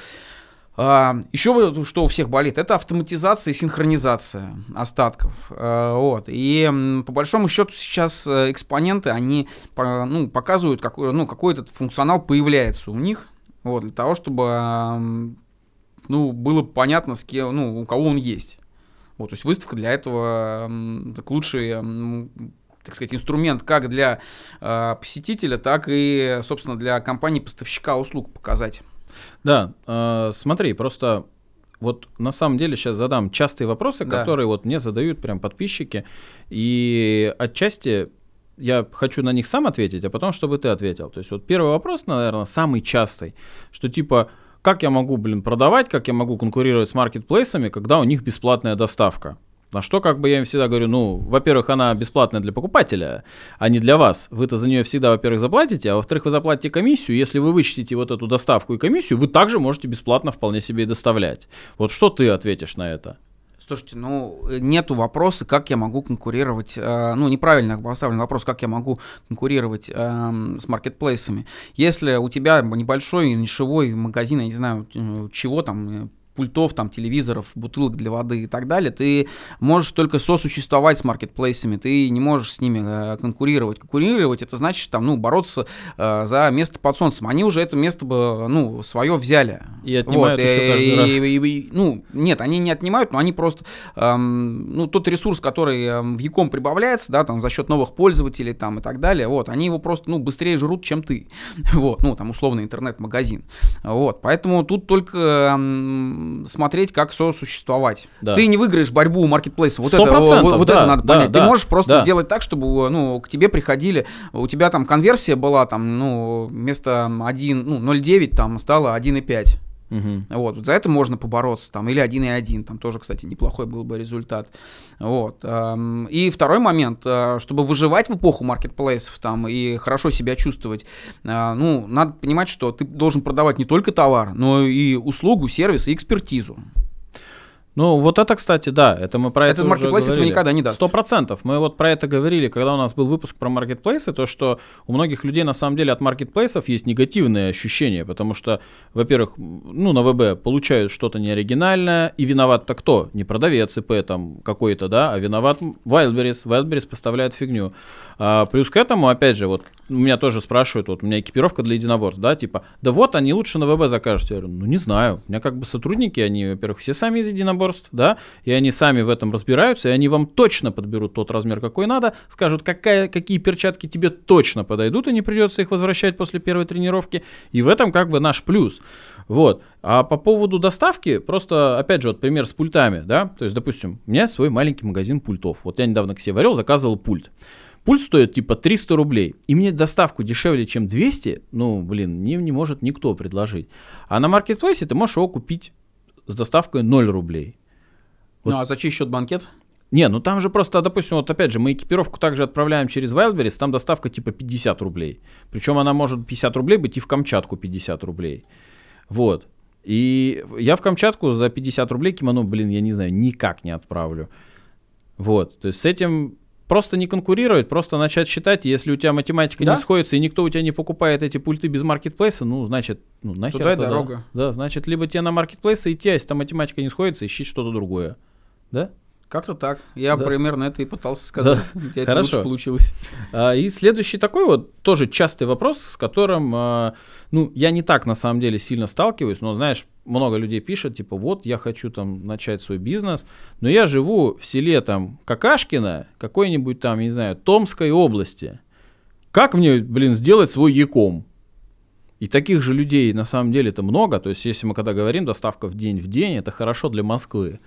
А, Еще что у всех болит, это автоматизация и синхронизация остатков. Э, вот. И по большому счету сейчас э, экспоненты, они ну, показывают, какой, ну, какой этот функционал появляется у них, вот, для того, чтобы ну, было понятно, с кем, ну, у кого он есть. Вот, то есть выставка для этого так лучший так сказать, инструмент как для э, посетителя, так и, собственно, для компании-поставщика услуг показать. Да, э, смотри, просто вот на самом деле сейчас задам частые вопросы, да. которые вот мне задают прям подписчики, и отчасти я хочу на них сам ответить, а потом, чтобы ты ответил. То есть вот первый вопрос, наверное, самый частый, что типа как я могу, блин, продавать, как я могу конкурировать с маркетплейсами, когда у них бесплатная доставка? На что как бы я им всегда говорю, ну, во-первых, она бесплатная для покупателя, а не для вас. Вы-то за нее всегда, во-первых, заплатите, а во-вторых, вы заплатите комиссию. Если вы вычтите вот эту доставку и комиссию, вы также можете бесплатно вполне себе и доставлять. Вот что ты ответишь на это? Слушайте, ну нету вопроса, как я могу конкурировать, э, ну неправильно поставлен вопрос, как я могу конкурировать э, с маркетплейсами. Если у тебя небольшой нишевой магазин, я не знаю э, чего там, э, пультов, там, телевизоров, бутылок для воды и так далее, ты можешь только сосуществовать с маркетплейсами, ты не можешь с ними э, конкурировать. Конкурировать это значит там, ну, бороться э, за место под солнцем. Они уже это место бы, ну, свое взяли. И отнимают вот, еще э, каждый и, раз. И, и, ну, нет, они не отнимают, но они просто, эм, ну, тот ресурс, который эм, в Яком прибавляется, да, там, за счет новых пользователей, там, и так далее, вот, они его просто, ну, быстрее жрут, чем ты. Вот, ну, там, условно, интернет-магазин. Вот, поэтому тут только эм, смотреть, как сосуществовать. Да. Ты не выиграешь борьбу у маркетплейса. Вот, это, вот, вот это надо да, понять. Да, Ты можешь просто да. сделать так, чтобы ну, к тебе приходили, у тебя там конверсия была, там, ну, вместо 1, ну, 0,9 там стало 1,5. Угу. Вот, вот за это можно побороться, там, или один и один там тоже, кстати, неплохой был бы результат. Вот. И второй момент, а, чтобы выживать в эпоху маркетплейсов там и хорошо себя чувствовать, а, ну, надо понимать, что ты должен продавать не только товар, но и услугу, сервис и экспертизу. Ну, вот это, кстати, да, это мы про Этот маркетплейс этого никогда не даст. Сто процентов. Мы вот про это говорили, когда у нас был выпуск про маркетплейсы, то, что у многих людей на самом деле от маркетплейсов есть негативные ощущения, потому что, во-первых, ну, на ВБ получают что-то неоригинальное, и виноват-то кто? Не продавец ИП там какой-то, да, а виноват Wildberries. Wildberries поставляет фигню. А, плюс к этому, опять же, вот у меня тоже спрашивают, вот у меня экипировка для единоборств, да, типа, да вот, они лучше на ВБ закажут. Я говорю, ну, не знаю, у меня как бы сотрудники, они, во-первых, все сами из единоборств, Конкорст, да, и они сами в этом разбираются, и они вам точно подберут тот размер, какой надо, скажут, какая, какие перчатки тебе точно подойдут, и не придется их возвращать после первой тренировки, и в этом как бы наш плюс. Вот. А по поводу доставки, просто, опять же, вот пример с пультами, да, то есть, допустим, у меня свой маленький магазин пультов. Вот я недавно к себе варил, заказывал пульт. Пульт стоит типа 300 рублей, и мне доставку дешевле, чем 200, ну, блин, не, не может никто предложить. А на маркетплейсе ты можешь его купить с доставкой 0 рублей. Вот. Ну а за чей счет банкет? Не, ну там же просто, допустим, вот опять же, мы экипировку также отправляем через Wildberries, там доставка типа 50 рублей. Причем она может 50 рублей быть и в Камчатку 50 рублей. Вот. И я в Камчатку за 50 рублей кимоно, блин, я не знаю, никак не отправлю. Вот, то есть с этим Просто не конкурировать, просто начать считать. Если у тебя математика да? не сходится, и никто у тебя не покупает эти пульты без маркетплейса, ну, значит, ну, нахер Туда и дорога. Да, значит, либо тебе на маркетплейсы идти, а если там математика не сходится, ищи что-то другое. Да? Как-то так. Я да. примерно это и пытался сказать. Да. Хорошо. лучше получилось. А, и следующий такой вот тоже частый вопрос, с которым, а, ну, я не так на самом деле сильно сталкиваюсь, но, знаешь, много людей пишет, типа, вот, я хочу там начать свой бизнес, но я живу в селе там Какашкино, какой-нибудь там, не знаю, Томской области. Как мне, блин, сделать свой Яком? И таких же людей на самом деле это много. То есть, если мы когда говорим доставка в день в день, это хорошо для Москвы.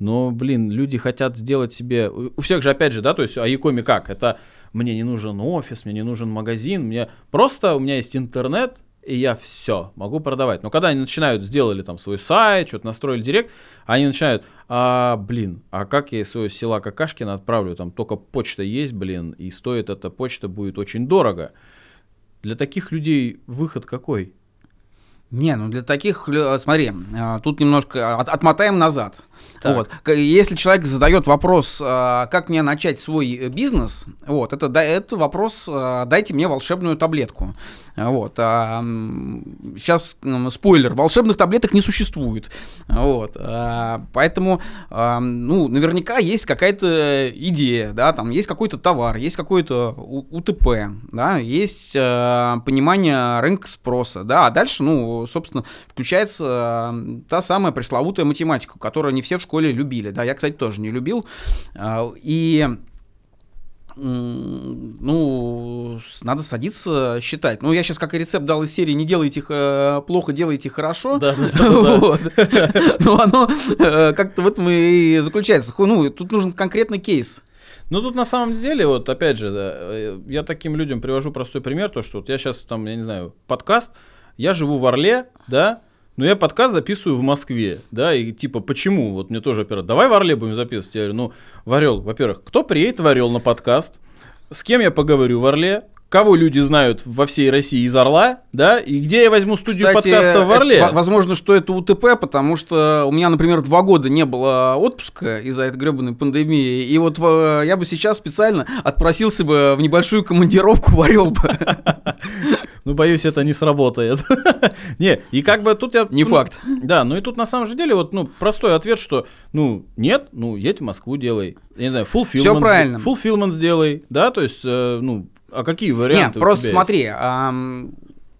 Но, блин, люди хотят сделать себе... У всех же, опять же, да, то есть, а Якоми как? Это мне не нужен офис, мне не нужен магазин, мне просто у меня есть интернет, и я все могу продавать. Но когда они начинают, сделали там свой сайт, что-то настроили директ, они начинают, а, блин, а как я из своего села Какашкина отправлю, там только почта есть, блин, и стоит эта почта будет очень дорого. Для таких людей выход какой? Не, ну для таких, э, смотри, э, тут немножко от, отмотаем назад. Так. Вот. Если человек задает вопрос, э, как мне начать свой бизнес, вот, это, да, это вопрос, дайте мне волшебную таблетку. Вот. сейчас а, спойлер, волшебных таблеток не существует. Вот. А, поэтому, а, ну, наверняка есть какая-то идея, да, там есть какой-то товар, есть какой-то УТП, да, есть понимание рынка спроса, да, а дальше, ну, собственно, включается та самая пресловутая математика, которую не все в школе любили. Да, я, кстати, тоже не любил. А, и ну, надо садиться считать. Ну, я сейчас как и рецепт дал из серии «Не делайте э, плохо, делайте хорошо». Да, вот. Но ну, оно э, как-то вот мы и заключается. Ну, тут нужен конкретный кейс. Ну, тут на самом деле, вот опять же, э, я таким людям привожу простой пример, то, что вот я сейчас там, я не знаю, подкаст, я живу в Орле, да, но я подкаст записываю в Москве, да, и типа, почему? Вот мне тоже оператор, давай в Орле будем записывать. Я говорю, ну, в Орел, во-первых, кто приедет в Орел на подкаст? С кем я поговорю в Орле? кого люди знают во всей России из Орла, да, и где я возьму студию Кстати, подкаста в Орле. Это, возможно, что это УТП, потому что у меня, например, два года не было отпуска из-за этой гребаной пандемии, и вот э, я бы сейчас специально отпросился бы в небольшую командировку в Орел бы. Ну, боюсь, это не сработает. Не, и как бы тут я... Не факт. Да, ну и тут на самом же деле вот, ну, простой ответ, что, ну, нет, ну, едь в Москву делай. Я не знаю, full Все правильно. Full сделай, да, то есть, э, ну, а какие варианты? Нет, просто тебя смотри, эм,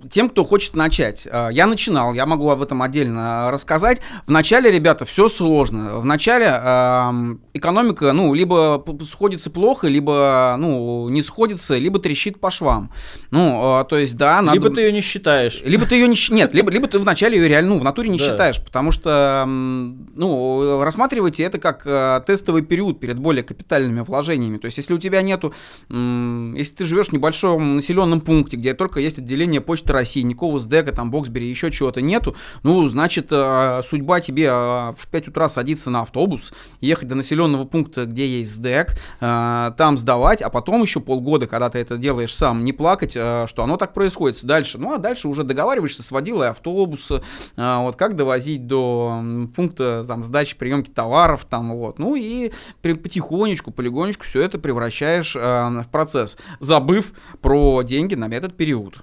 тем, кто хочет начать. А, я начинал, я могу об этом отдельно рассказать. Вначале, ребята, все сложно. Вначале э, экономика, ну, либо сходится плохо, либо, ну, не сходится, либо трещит по швам. Ну, а, то есть, да, надо... Либо ты ее не считаешь. Либо ты ее не... Нет, либо, либо ты вначале ее реально, ну, в натуре не да. считаешь, потому что, ну, рассматривайте это как э, тестовый период перед более капитальными вложениями. То есть, если у тебя нету... Если ты живешь в небольшом населенном пункте, где только есть отделение почты Кубка России, никакого СДЭКа, там, Боксбери, еще чего-то нету, ну, значит, а, судьба тебе а, в 5 утра садиться на автобус, ехать до населенного пункта, где есть СДЭК, а, там сдавать, а потом еще полгода, когда ты это делаешь сам, не плакать, что оно так происходит дальше. Ну, а дальше уже договариваешься с водилой автобуса, вот, как довозить до пункта, там, сдачи, приемки товаров, там, вот. Ну, и потихонечку, полигонечку все это превращаешь в процесс, забыв про деньги на этот период.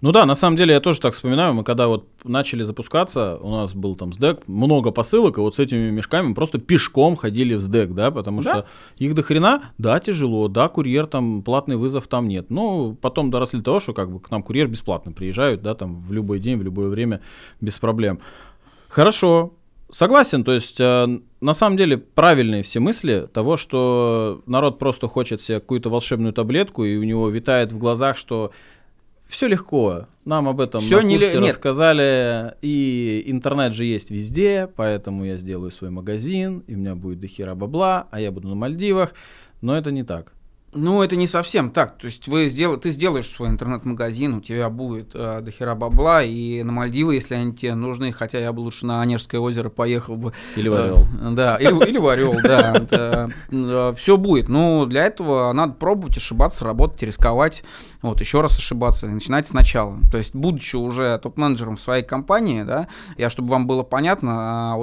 Ну да, на самом деле я тоже так вспоминаю, мы когда вот начали запускаться, у нас был там СДЭК, много посылок, и вот с этими мешками мы просто пешком ходили в СДЭК, да, потому да? что их до хрена, да, тяжело, да, курьер там, платный вызов там нет. Ну, потом доросли до того, что как бы к нам курьер бесплатно приезжают, да, там в любой день, в любое время, без проблем. Хорошо, Согласен, то есть э, на самом деле правильные все мысли того, что народ просто хочет себе какую-то волшебную таблетку, и у него витает в глазах, что все легко. Нам об этом все на курсе не... Нет. рассказали. И интернет же есть везде, поэтому я сделаю свой магазин, и у меня будет дохера бабла, а я буду на Мальдивах. Но это не так. Ну, это не совсем так. То есть вы сдел... ты сделаешь свой интернет-магазин, у тебя будет э, дохера бабла, и на Мальдивы, если они тебе нужны, хотя я бы лучше на Онежское озеро поехал бы. Или э, в Орел. да, или, или в Орел, да. Э, Все будет. Но для этого надо пробовать, ошибаться, работать, рисковать, вот, еще раз ошибаться начинать сначала. То есть, будучи уже топ-менеджером своей компании, да, я, чтобы вам было понятно, э,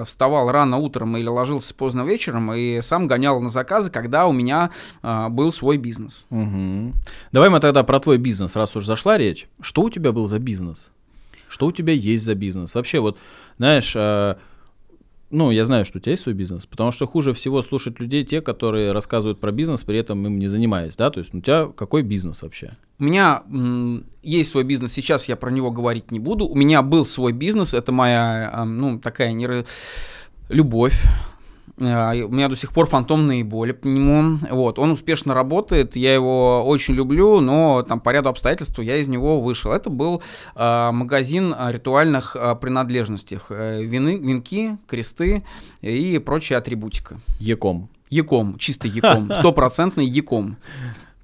вот вставал рано утром или ложился поздно вечером и сам гонял на заказы, когда у меня а, был свой бизнес. Угу. Давай мы тогда про твой бизнес, раз уж зашла речь. Что у тебя был за бизнес? Что у тебя есть за бизнес? Вообще, вот, знаешь, э, ну, я знаю, что у тебя есть свой бизнес, потому что хуже всего слушать людей, те, которые рассказывают про бизнес, при этом им не занимаясь, да? То есть у тебя какой бизнес вообще? У меня м- есть свой бизнес, сейчас я про него говорить не буду. У меня был свой бизнес, это моя, э, ну, такая не любовь, Э, у меня до сих пор фантомные боли по нему. Вот, он успешно работает, я его очень люблю, но там по ряду обстоятельств я из него вышел. Это был э, магазин ритуальных э, принадлежностей. Э, вины, венки, кресты и прочая атрибутика. Яком. Яком, чистый яком, стопроцентный яком.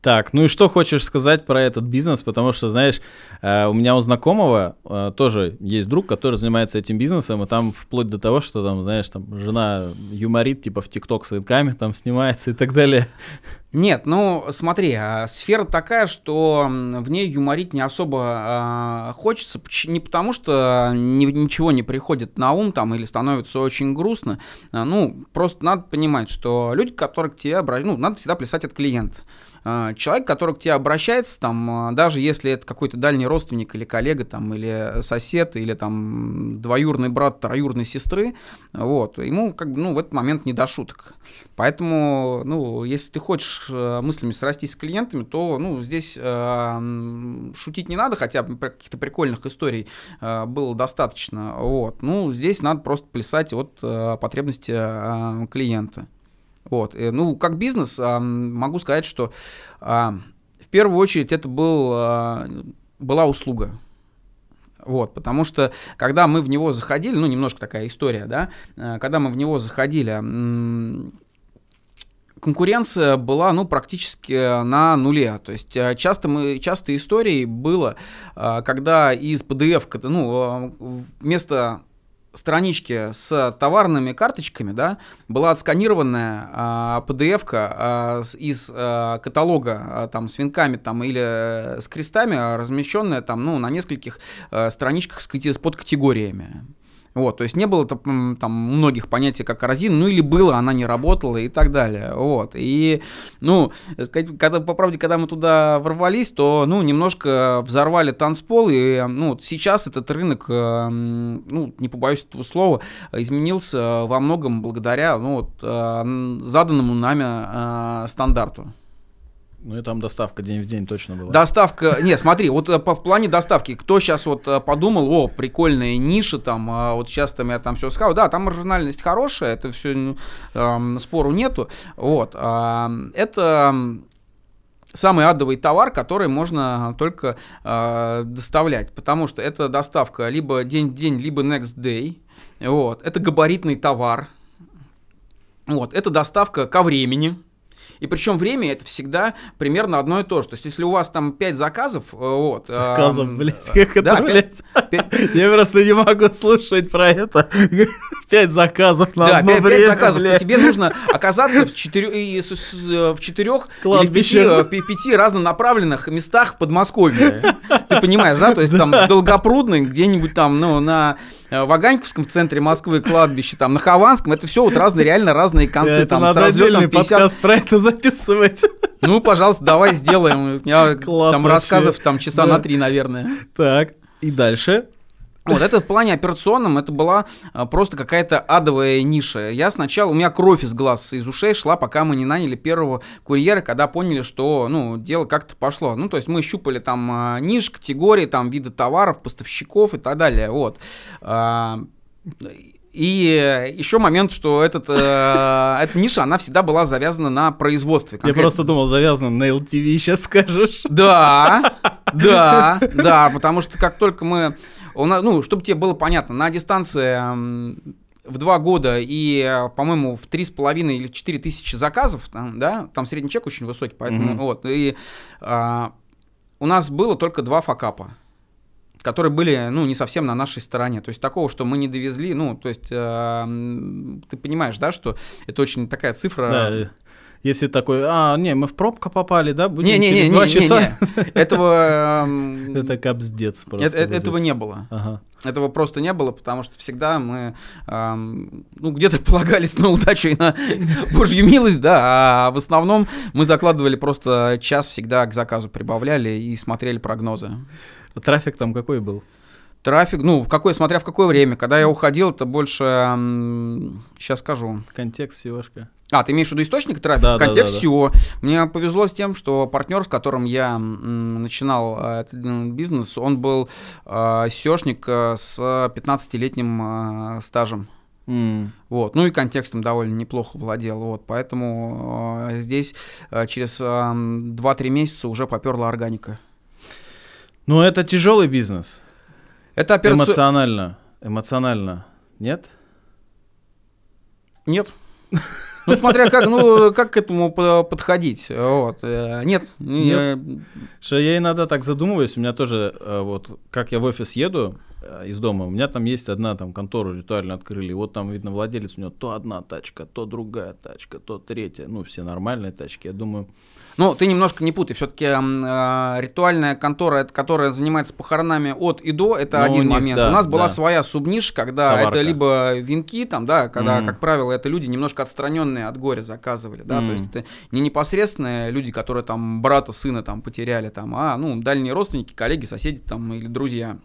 Так, ну и что хочешь сказать про этот бизнес? Потому что, знаешь, э, у меня у знакомого э, тоже есть друг, который занимается этим бизнесом, и там вплоть до того, что там, знаешь, там жена юморит, типа в ТикТок с инками там снимается и так далее. Нет, ну смотри, а, сфера такая, что в ней юморить не особо э, хочется, не потому что ни, ничего не приходит на ум там или становится очень грустно, а, ну просто надо понимать, что люди, которые к тебе обращаются, ну надо всегда плясать от клиента человек, который к тебе обращается, там, даже если это какой-то дальний родственник или коллега, там, или сосед, или там двоюрный брат троюрной сестры, вот, ему как бы, ну, в этот момент не до шуток. Поэтому, ну, если ты хочешь Э, мыслями срастись с клиентами, то ну, здесь э, шутить не надо, хотя бы каких-то прикольных историй э, было достаточно. Вот. Ну, здесь надо просто плясать от э, потребности э, клиента. Вот. И, э, ну, как бизнес э, могу сказать, что э, в первую очередь это был, э, была услуга. Вот, потому что, когда мы в него заходили, ну, немножко такая история, да, э, когда мы в него заходили, конкуренция была ну, практически э, на нуле. То есть э, часто мы, часто истории было, э, когда из PDF, ну, вместо странички с товарными карточками, да, была отсканированная а, pdf а, из а, каталога а, там с венками там или с крестами, размещенная там, ну, на нескольких а, страничках с, с подкатегориями. Вот, то есть не было там многих понятий, как корзина, ну или было, она не работала и так далее. Вот, и, ну, э, сказать, когда, по правде, когда мы туда ворвались, то, ну, немножко взорвали танцпол, и, э, ну, сейчас этот рынок, э, ну, не побоюсь этого слова, изменился во многом благодаря, ну, вот, заданному нами стандарту. Ну и там доставка день в день точно была. Доставка, не смотри, вот э, по, в плане доставки, кто сейчас вот э, подумал, о, прикольная ниша там, а вот сейчас там я там все сказал, да, там маржинальность хорошая, это все, э, эм, спору нету, вот, э, это самый адовый товар, который можно только э, доставлять, потому что это доставка либо день в день, либо next day, вот, это габаритный товар, вот, это доставка ко времени, и причем время это всегда примерно одно и то же. То есть, если у вас там 5 заказов, э, вот... Э, заказов, эм, блядь, как это, да, блядь? 5... Я просто не могу слушать про это. 5 заказов на да, одно 5, время, 5 заказов. Блядь. Тебе нужно оказаться в 4, э, или в 5, 5 разнонаправленных местах в Подмосковье. Ты понимаешь, да? То есть, там, Долгопрудный, где-нибудь там, ну, на Ваганьковском центре Москвы кладбище, там, на Хованском. Это все вот разные, реально разные концы. Это там, надо с разлетом 50... подкаст про это записывать. Ну, пожалуйста, давай сделаем. У меня Класс там вообще. рассказов там часа да. на три, наверное. Так, и дальше? Вот, это в плане операционном, это была а, просто какая-то адовая ниша. Я сначала, у меня кровь из глаз, из ушей шла, пока мы не наняли первого курьера, когда поняли, что, ну, дело как-то пошло. Ну, то есть мы щупали там а, ниш, категории, там, виды товаров, поставщиков и так далее, вот. А, и э, еще момент, что этот, э, эта ниша, она всегда была завязана на производстве. Конкрет... Я просто думал, завязана на LTV, сейчас скажешь. Да, да, да, потому что как только мы... У нас, ну, чтобы тебе было понятно, на дистанции в два года и, э, по-моему, в три с половиной или четыре тысячи заказов, там, да, там средний чек очень высокий, поэтому, mm-hmm. вот, и а, у нас было только два факапа которые были, ну, не совсем на нашей стороне. То есть такого, что мы не довезли, ну, то есть э, ты понимаешь, да, что это очень такая цифра. Да. Э, если такой, а, не, мы в пробку попали, да, будем не, не, через не, два не, часа. Не, не. Этого... Это капздец э, просто. Э, этого не было. Этого просто не было, потому что всегда мы, ну, где-то полагались на удачу и на божью милость, да, а в основном мы закладывали просто час всегда к заказу прибавляли и смотрели прогнозы. А трафик там какой был? Трафик, ну, в какой, смотря в какое время. Когда я уходил, это больше... сейчас скажу. Контекст SEOшка. А, ты имеешь в виду источник трафика? Да, Контекст да, да, SEO. Да. Мне повезло с тем, что партнер, с которым я начинал э, бизнес, он был э, SEOшник э, с 15-летним э, стажем. Mm. Вот. Ну и контекстом довольно неплохо владел. Вот. Поэтому э, здесь э, через э, 2-3 месяца уже поперла органика. Ну, это тяжелый бизнес. Это операци... Эмоционально. Эмоционально. Нет? Нет. Ну, смотря как, ну, как к этому подходить. Вот. Э, нет. Нет. Э, Что я иногда так задумываюсь. У меня тоже, э, вот, как я в офис еду из дома, у меня там есть одна там контору ритуально открыли. Вот там, видно, владелец у него то одна тачка, то другая тачка, то третья. Ну, все нормальные тачки. Я думаю, ну, ты немножко не путай. Все-таки э, а, ритуальная контора, которая занимается похоронами от и до, это ну, один момент. Да, У нас была да. своя субниш, когда Товарка. это либо венки, там, да, когда, mm. как правило, это люди немножко отстраненные от горя заказывали, да, mm. то есть это не непосредственные люди, которые там брата, сына там потеряли, там, а, ну, дальние родственники, коллеги, соседи там или друзья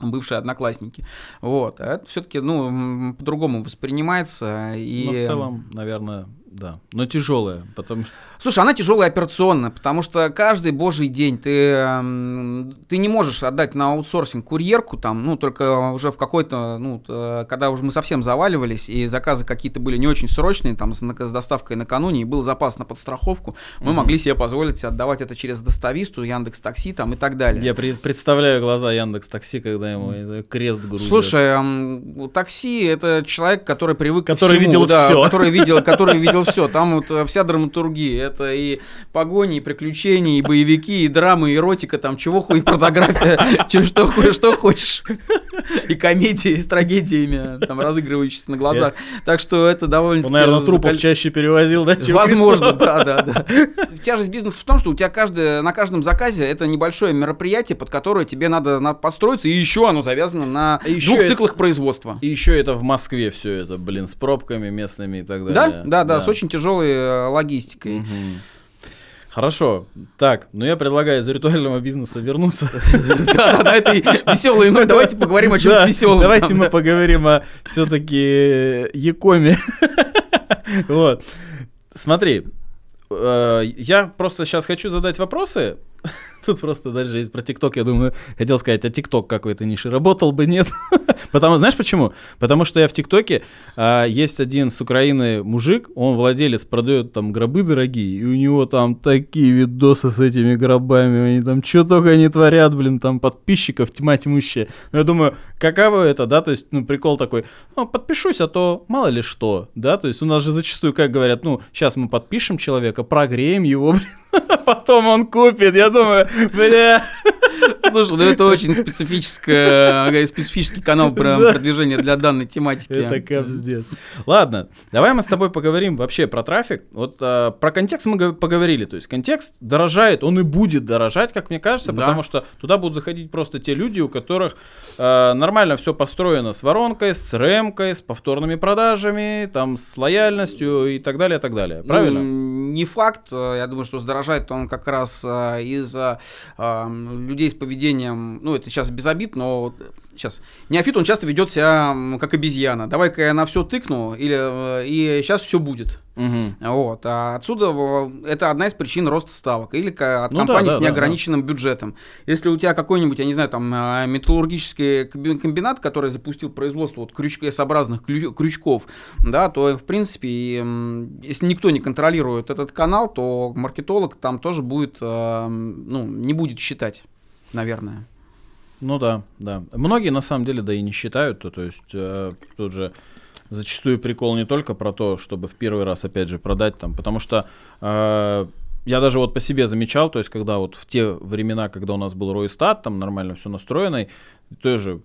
бывшие одноклассники. Вот. А это все-таки, ну, по-другому воспринимается. И... Но в целом, наверное, да, но тяжелая, потому что... Слушай, она тяжелая операционно, потому что каждый божий день ты, эм, ты не можешь отдать на аутсорсинг курьерку, там, ну, только уже в какой-то, ну, э, когда уже мы совсем заваливались, и заказы какие-то были не очень срочные, там, с, с доставкой накануне, и был запас на подстраховку, мы mm-hmm. могли себе позволить отдавать это через достависту, Яндекс Такси, там, и так далее. Я представляю глаза Яндекс Такси, когда ему mm-hmm. крест грузит. Слушай, эм, такси — это человек, который привык который к всему, видел да, все. который видел, который видел все. Там вот э, вся драматургия. Это и погони, и приключения, и боевики, и драмы, и эротика, там чего хуй, и порнография, чем что, что хочешь. И комедии и с трагедиями, там разыгрывающиеся на глазах. Так что это довольно... Он, ну, наверное, трупов чаще перевозил, да? Возможно, да, да, да. Тяжесть бизнеса в том, что у тебя каждый, на каждом заказе это небольшое мероприятие, под которое тебе надо подстроиться, и еще оно завязано на а двух циклах производства. И еще это в Москве все это, блин, с пробками местными и так далее. Да, да, да, очень тяжелой э, логистикой. Угу. Хорошо. Так, ну я предлагаю из ритуального бизнеса вернуться. Да, да, это веселый, но ну, давайте поговорим о чем-то веселом. Давайте мы поговорим о все-таки э, Якоме. Вот. Смотри, э, я просто сейчас хочу задать вопросы. Тут просто даже есть про ТикТок, я думаю, хотел сказать, а ТикТок какой-то ниши работал бы, нет? Потому, знаешь почему? Потому что я в ТикТоке, а, есть один с Украины мужик, он владелец, продает там гробы дорогие, и у него там такие видосы с этими гробами, они там что только они творят, блин, там подписчиков тьма тьмущая. Но ну, я думаю, каково это, да, то есть, ну, прикол такой, ну, подпишусь, а то мало ли что, да, то есть у нас же зачастую, как говорят, ну, сейчас мы подпишем человека, прогреем его, блин, Потом он купит. Я думаю, бля. Слушай, ну это очень специфическое, э, специфический канал про продвижение для данной тематики. Это капздец. Ладно, давай мы с тобой поговорим вообще про трафик. Вот а, про контекст мы поговорили. То есть контекст дорожает, он и будет дорожать, как мне кажется, да. потому что туда будут заходить просто те люди, у которых а, нормально все построено с воронкой, с CRM, с повторными продажами, там с лояльностью и так далее, и так далее. Правильно? Ну, не факт. Я думаю, что сдорожает он как раз из-за людей с поведением, ну это сейчас без обид, но сейчас. Э, Неофит, он часто ведет себя как обезьяна. Давай-ка я на все тыкну, или, э, и сейчас все будет. Угу. Вот. А отсюда это одна из причин роста ставок. Или от ну, компаний да, да, с неограниченным да, да. бюджетом. Если у тебя какой-нибудь, я не знаю, там а, металлургический комбинат, который запустил производство вот крюч- S-образных крюч- крючков, да, то в принципе, если никто не контролирует этот канал, то маркетолог там тоже будет, э, ну, не будет считать наверное. Ну да, да. Многие на самом деле да и не считают, то, то есть э, тут же зачастую прикол не только про то, чтобы в первый раз опять же продать там, потому что э, я даже вот по себе замечал, то есть когда вот в те времена, когда у нас был Ройстат, там нормально все настроено, тоже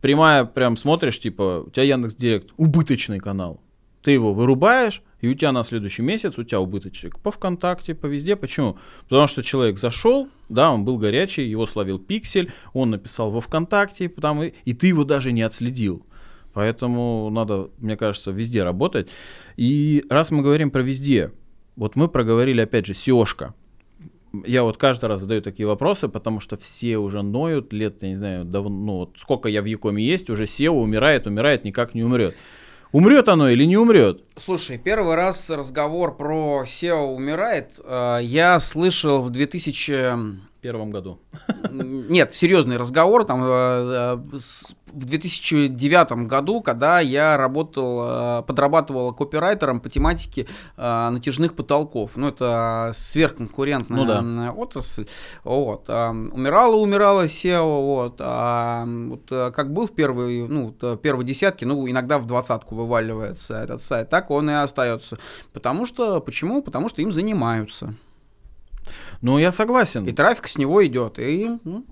прямая прям смотришь, типа у тебя Яндекс Директ убыточный канал, ты его вырубаешь, и у тебя на следующий месяц у тебя убыточек по ВКонтакте, по везде. Почему? Потому что человек зашел, да, он был горячий, его словил пиксель, он написал во ВКонтакте, там, и, и ты его даже не отследил. Поэтому надо, мне кажется, везде работать. И раз мы говорим про везде, вот мы проговорили, опять же, seo я вот каждый раз задаю такие вопросы, потому что все уже ноют лет, я не знаю, давно, ну, вот сколько я в Якоме есть, уже SEO умирает, умирает, никак не умрет. Умрет оно или не умрет? Слушай, первый раз разговор про SEO умирает э, я слышал в 2000 первом году. Нет, серьезный разговор. Там, э, э, в 2009 году, когда я работал, э, подрабатывал копирайтером по тематике натяжных потолков. Ну, это сверхконкурентная ну, да. отрасль. Вот. Умирала, умирала SEO. Вот. А, вот как был в первой, ну, в первой десятке, ну, иногда в двадцатку вываливается этот сайт, так он и остается. Потому что, почему? Потому что им занимаются. Ну, я согласен. И трафик с него идет. И, ну,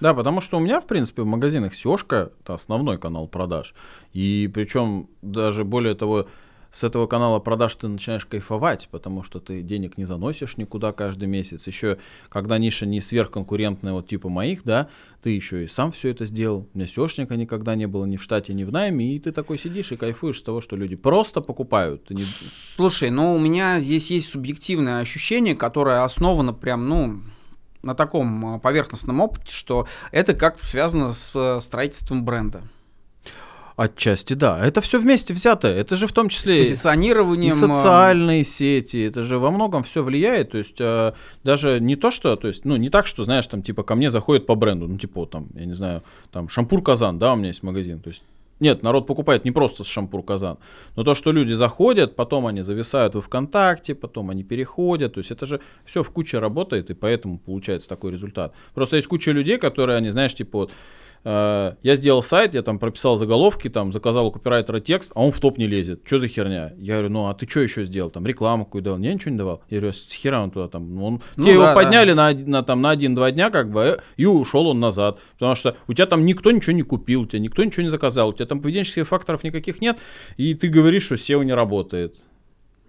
да, потому что у меня, в принципе, в магазинах Сешка это основной канал продаж. И причем даже более того, с этого канала продаж ты начинаешь кайфовать, потому что ты денег не заносишь никуда каждый месяц. Еще, когда ниша не сверхконкурентная, вот типа моих, да, ты еще и сам все это сделал. У меня сеошника никогда не было ни в штате, ни в найме, и ты такой сидишь и кайфуешь с того, что люди просто покупают. не... Слушай, ну у меня здесь есть субъективное ощущение, которое основано прям, ну, на таком а, поверхностном опыте, что это как-то связано с э, строительством бренда. Отчасти, да. Это все вместе взято. Это же в том числе с позиционированием... и а. социальные сети. Это же во многом все влияет. То есть э, даже не то, что, то есть, ну не так, что, знаешь, там типа ко мне заходит по бренду, ну типа там, я не знаю, там шампур Казан, да, у меня есть магазин. То есть нет, народ покупает не просто с шампур казан, но то, что люди заходят, потом они зависают во ВКонтакте, потом они переходят, то есть это же все в куче работает, и поэтому получается такой результат. Просто есть куча людей, которые, они, знаешь, типа вот, Э, я сделал сайт, я там прописал заголовки, там заказал у копирайтера текст, а он в топ не лезет. Что за херня? Я говорю, ну а ты что еще сделал? Там рекламу какую дал? Не, ничего не давал. Я говорю, с хера он туда там. Он... Ну, Тебе да, его подняли да. на, на, там, на один-два дня, как бы, и ушел он назад. Потому что у тебя там никто ничего не купил, у тебя никто ничего не заказал, у тебя там поведенческих факторов никаких нет, и ты говоришь, что SEO не работает.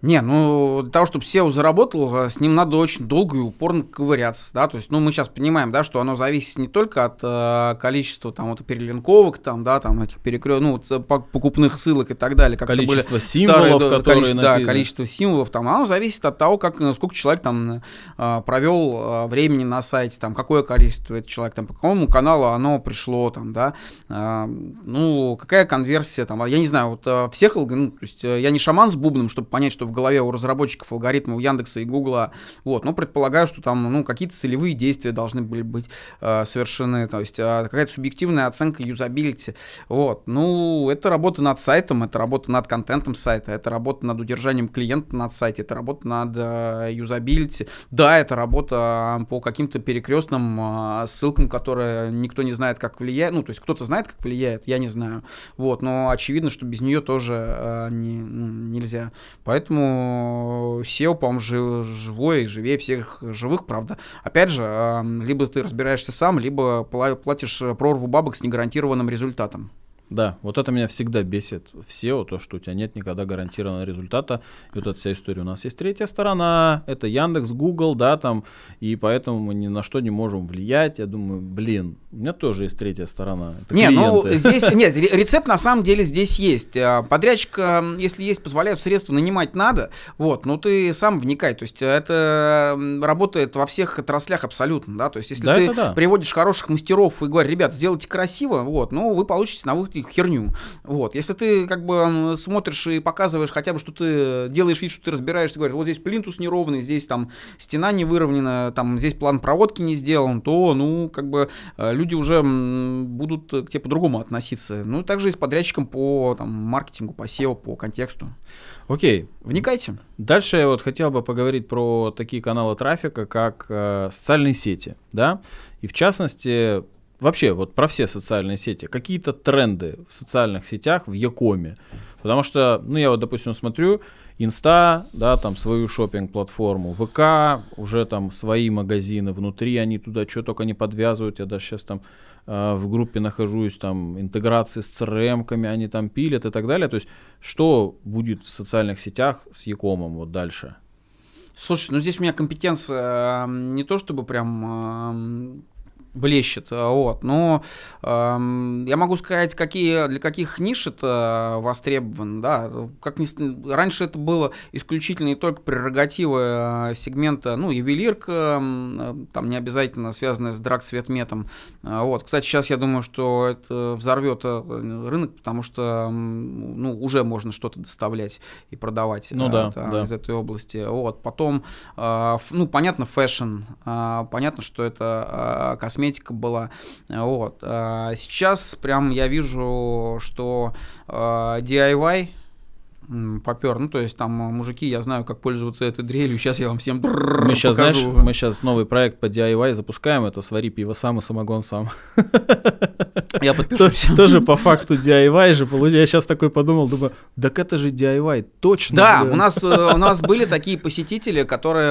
Не, ну, для того, чтобы SEO заработал, э, с ним надо очень долго и упорно ковыряться, да, то есть, ну, мы сейчас понимаем, да, что оно зависит не только от э, количества, там, вот, перелинковок, там, да, там, этих перекрё... ну, покупных ссылок и так далее. Как количество были символов, старые, которые количе... Да, количество символов, там, оно зависит от того, как, э, сколько человек, там, э, провел времени на сайте, там, какое количество этот человек, там, по какому каналу оно пришло, там, да, ну, какая конверсия, там, а я не знаю, вот, всех, ну, то есть, я не шаман с бубном, чтобы понять, что в голове у разработчиков алгоритмов Яндекса и Гугла. Вот, но предполагаю, что там ну, какие-то целевые действия должны были быть э, совершены, то есть э, какая-то субъективная оценка юзабилити. Вот, ну, это работа над сайтом, это работа над контентом сайта, это работа над удержанием клиента на сайте, это работа над э, юзабилити. Да, это работа по каким-то перекрестным э, а, ссылкам, которые никто не знает, как влияет. Ну, то есть кто-то знает, как влияет, я не знаю. Вот, но очевидно, что без нее тоже э, не, ну, нельзя. Поэтому поэтому сел по-моему, жив, живой, живее всех живых, правда. Опять же, либо ты разбираешься сам, либо платишь э, прорву бабок с негарантированным результатом. Да, вот это меня всегда бесит в SEO, то, что у тебя нет никогда гарантированного результата. И вот эта вся история. У нас есть третья сторона, это Яндекс, Google, да, там, и поэтому мы ни на что не можем влиять. Я думаю, блин, у меня тоже есть третья сторона. Это не, ну, клиенты. ну здесь, нет, рецепт на самом деле здесь есть. А, Подрядчик, если есть, позволяют средства, нанимать надо, вот, но ну, ты сам вникай. То есть э, это работает во всех отраслях абсолютно, да, то есть если да, ты да. приводишь хороших мастеров и говоришь, ребят, сделайте красиво, вот, ну, вы получите на выходе херню. Вот. Если ты как бы смотришь и показываешь хотя бы, что ты делаешь вид, что ты разбираешь, ты говоришь, вот здесь плинтус неровный, здесь там стена не выровнена, там здесь план проводки не сделан, то, ну, как бы э, люди уже будут к тебе по-другому относиться. Ну, также и с подрядчиком по там, маркетингу, по SEO, по контексту. Окей. Вникайте. Дальше я вот хотел бы поговорить про такие каналы трафика, как э, социальные сети, да, и в частности вообще вот про все социальные сети, какие-то тренды в социальных сетях в Якоме. Потому что, ну, я вот, допустим, смотрю, Инста, да, там свою шопинг-платформу, ВК, уже там свои магазины внутри, они туда что только не подвязывают. Я даже сейчас там э, в группе нахожусь, там интеграции с CRM-ками они там пилят и так далее. То есть что будет в социальных сетях с Якомом вот дальше? Слушай, ну здесь у меня компетенция не то чтобы прям блещет. А, вот. Но э, я могу сказать, какие, для каких ниш это востребовано. Да? Как ни, раньше это было исключительно и только прерогатива а, сегмента, ну, ювелирка, там не обязательно связанная с драгсветметом. А, вот. Кстати, сейчас я думаю, что это взорвет рынок, потому что ну, уже можно что-то доставлять и продавать ну, да, это, да. из этой области. Вот. Потом, э, ну, понятно, фэшн, э, понятно, что это э, косметика, косметика была. Э, вот. А сейчас прям я вижу, что э, DIY попер. Ну, то есть там а, мужики, я знаю, как пользоваться этой дрелью. Сейчас я вам всем мы сейчас, покажу. Знаешь, мы сейчас новый проект по DIY запускаем. Это свари пиво сам и самогон сам. Я подпишусь. Тоже по факту DIY же Я сейчас такой подумал, думаю, так это же DIY, точно. Да, у нас, э, у нас были такие посетители, которые,